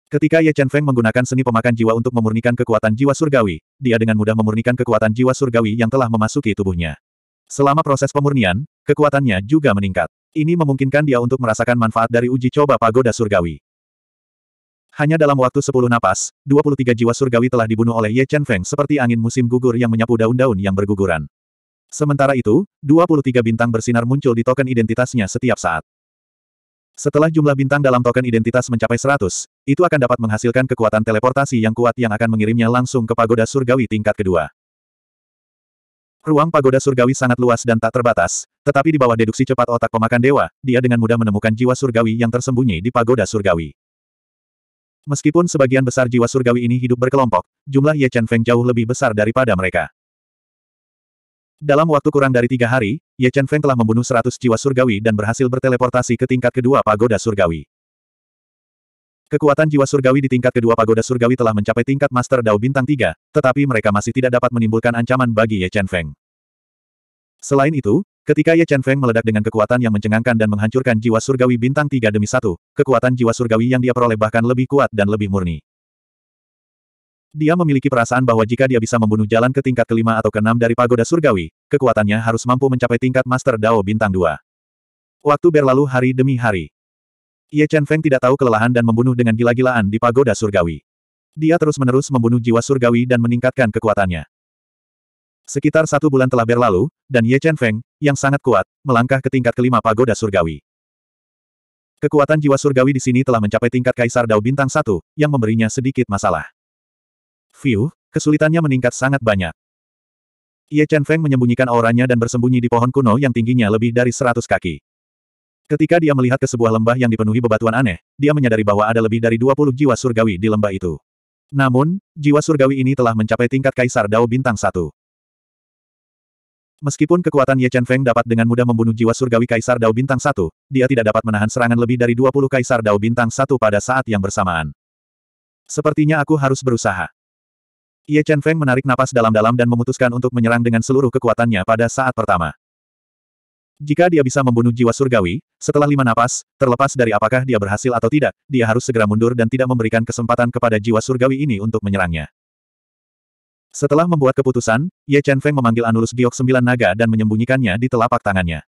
Ketika Ye Chen Feng menggunakan seni pemakan jiwa untuk memurnikan kekuatan jiwa surgawi, dia dengan mudah memurnikan kekuatan jiwa surgawi yang telah memasuki tubuhnya. Selama proses pemurnian, kekuatannya juga meningkat. Ini memungkinkan dia untuk merasakan manfaat dari uji coba pagoda surgawi. Hanya dalam waktu 10 napas, 23 jiwa surgawi telah dibunuh oleh Ye Chen Feng seperti angin musim gugur yang menyapu daun-daun yang berguguran. Sementara itu, 23 bintang bersinar muncul di token identitasnya setiap saat. Setelah jumlah bintang dalam token identitas mencapai 100, itu akan dapat menghasilkan kekuatan teleportasi yang kuat yang akan mengirimnya langsung ke pagoda surgawi tingkat kedua. Ruang pagoda surgawi sangat luas dan tak terbatas, tetapi di bawah deduksi cepat otak pemakan dewa, dia dengan mudah menemukan jiwa surgawi yang tersembunyi di pagoda surgawi. Meskipun sebagian besar jiwa surgawi ini hidup berkelompok, jumlah Ye Chen Feng jauh lebih besar daripada mereka. Dalam waktu kurang dari tiga hari, Ye Chen Feng telah membunuh seratus jiwa surgawi dan berhasil berteleportasi ke tingkat kedua pagoda surgawi. Kekuatan jiwa surgawi di tingkat kedua pagoda surgawi telah mencapai tingkat Master Dao Bintang 3, tetapi mereka masih tidak dapat menimbulkan ancaman bagi Ye Chen Feng. Selain itu, ketika Ye Chen Feng meledak dengan kekuatan yang mencengangkan dan menghancurkan jiwa surgawi bintang 3 demi satu, kekuatan jiwa surgawi yang dia peroleh bahkan lebih kuat dan lebih murni. Dia memiliki perasaan bahwa jika dia bisa membunuh jalan ke tingkat kelima atau keenam dari pagoda surgawi, kekuatannya harus mampu mencapai tingkat Master Dao Bintang 2. Waktu berlalu hari demi hari. Ye Chen Feng tidak tahu kelelahan dan membunuh dengan gila-gilaan di pagoda surgawi. Dia terus-menerus membunuh jiwa surgawi dan meningkatkan kekuatannya. Sekitar satu bulan telah berlalu, dan Ye Chen Feng, yang sangat kuat, melangkah ke tingkat kelima pagoda surgawi. Kekuatan jiwa surgawi di sini telah mencapai tingkat Kaisar Dao Bintang 1, yang memberinya sedikit masalah. View kesulitannya meningkat sangat banyak. Ye Chen Feng menyembunyikan auranya dan bersembunyi di pohon kuno yang tingginya lebih dari seratus kaki. Ketika dia melihat ke sebuah lembah yang dipenuhi bebatuan aneh, dia menyadari bahwa ada lebih dari 20 jiwa surgawi di lembah itu. Namun, jiwa surgawi ini telah mencapai tingkat Kaisar Dao Bintang Satu. Meskipun kekuatan Ye Chen Feng dapat dengan mudah membunuh jiwa surgawi Kaisar Dao Bintang Satu, dia tidak dapat menahan serangan lebih dari 20 Kaisar Dao Bintang Satu pada saat yang bersamaan. Sepertinya aku harus berusaha. Ye Chen Feng menarik napas dalam-dalam dan memutuskan untuk menyerang dengan seluruh kekuatannya pada saat pertama. Jika dia bisa membunuh jiwa surgawi, setelah lima napas, terlepas dari apakah dia berhasil atau tidak, dia harus segera mundur dan tidak memberikan kesempatan kepada jiwa surgawi ini untuk menyerangnya. Setelah membuat keputusan, Ye Chen Feng memanggil Anulus Giok Sembilan Naga dan menyembunyikannya di telapak tangannya.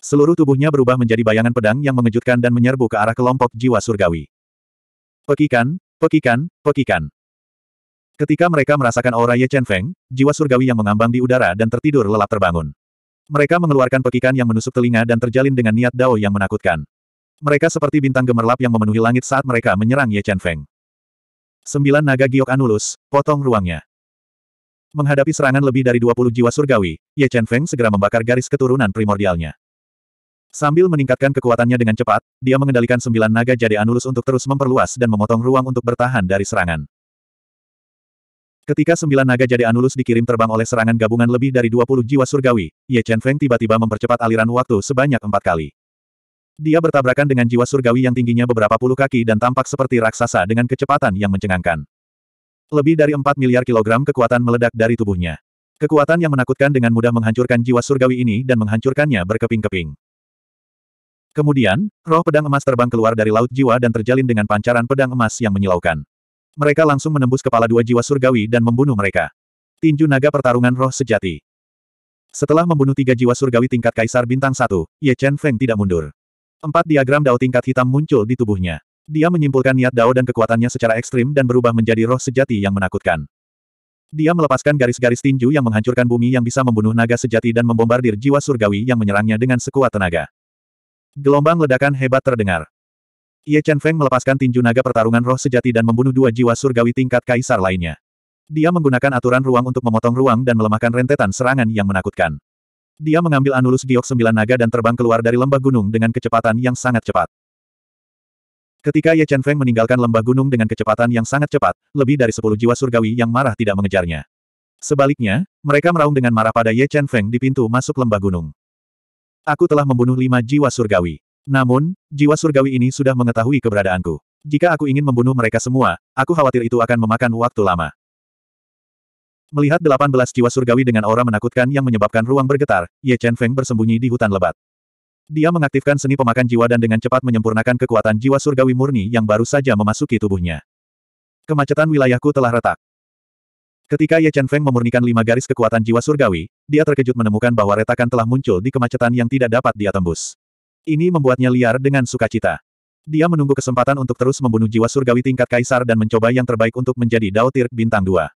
Seluruh tubuhnya berubah menjadi bayangan pedang yang mengejutkan dan menyerbu ke arah kelompok jiwa surgawi. Pekikan, pekikan, pekikan. Ketika mereka merasakan aura Ye Chen Feng, jiwa surgawi yang mengambang di udara dan tertidur lelap terbangun. Mereka mengeluarkan pekikan yang menusuk telinga dan terjalin dengan niat dao yang menakutkan. Mereka seperti bintang gemerlap yang memenuhi langit saat mereka menyerang Ye Chen Feng. Sembilan naga giok anulus, potong ruangnya. Menghadapi serangan lebih dari 20 jiwa surgawi, Ye Chen Feng segera membakar garis keturunan primordialnya. Sambil meningkatkan kekuatannya dengan cepat, dia mengendalikan sembilan naga jadi anulus untuk terus memperluas dan memotong ruang untuk bertahan dari serangan. Ketika sembilan naga jade Anulus dikirim terbang oleh serangan gabungan lebih dari 20 jiwa surgawi, Ye Chen Feng tiba-tiba mempercepat aliran waktu sebanyak empat kali. Dia bertabrakan dengan jiwa surgawi yang tingginya beberapa puluh kaki dan tampak seperti raksasa dengan kecepatan yang mencengangkan. Lebih dari 4 miliar kilogram kekuatan meledak dari tubuhnya. Kekuatan yang menakutkan dengan mudah menghancurkan jiwa surgawi ini dan menghancurkannya berkeping-keping. Kemudian, roh pedang emas terbang keluar dari laut jiwa dan terjalin dengan pancaran pedang emas yang menyilaukan mereka langsung menembus kepala dua jiwa surgawi dan membunuh mereka. Tinju naga pertarungan roh sejati. Setelah membunuh tiga jiwa surgawi tingkat kaisar bintang satu, Ye Chen Feng tidak mundur. Empat diagram dao tingkat hitam muncul di tubuhnya. Dia menyimpulkan niat dao dan kekuatannya secara ekstrim dan berubah menjadi roh sejati yang menakutkan. Dia melepaskan garis-garis tinju yang menghancurkan bumi yang bisa membunuh naga sejati dan membombardir jiwa surgawi yang menyerangnya dengan sekuat tenaga. Gelombang ledakan hebat terdengar. Ye Chen Feng melepaskan tinju naga pertarungan roh sejati dan membunuh dua jiwa surgawi tingkat kaisar lainnya. Dia menggunakan aturan ruang untuk memotong ruang dan melemahkan rentetan serangan yang menakutkan. Dia mengambil Anulus Giok sembilan naga dan terbang keluar dari lembah gunung dengan kecepatan yang sangat cepat. Ketika Ye Chen Feng meninggalkan lembah gunung dengan kecepatan yang sangat cepat, lebih dari sepuluh jiwa surgawi yang marah tidak mengejarnya. Sebaliknya, mereka meraung dengan marah pada Ye Chen Feng di pintu masuk lembah gunung. Aku telah membunuh lima jiwa surgawi. Namun, jiwa surgawi ini sudah mengetahui keberadaanku. Jika aku ingin membunuh mereka semua, aku khawatir itu akan memakan waktu lama. Melihat delapan belas jiwa surgawi dengan aura menakutkan yang menyebabkan ruang bergetar, Ye Chen Feng bersembunyi di hutan lebat. Dia mengaktifkan seni pemakan jiwa dan dengan cepat menyempurnakan kekuatan jiwa surgawi murni yang baru saja memasuki tubuhnya. Kemacetan wilayahku telah retak. Ketika Ye Chen Feng memurnikan lima garis kekuatan jiwa surgawi, dia terkejut menemukan bahwa retakan telah muncul di kemacetan yang tidak dapat dia tembus. Ini membuatnya liar dengan sukacita. Dia menunggu kesempatan untuk terus membunuh jiwa surgawi tingkat kaisar dan mencoba yang terbaik untuk menjadi Dao Tirk bintang 2.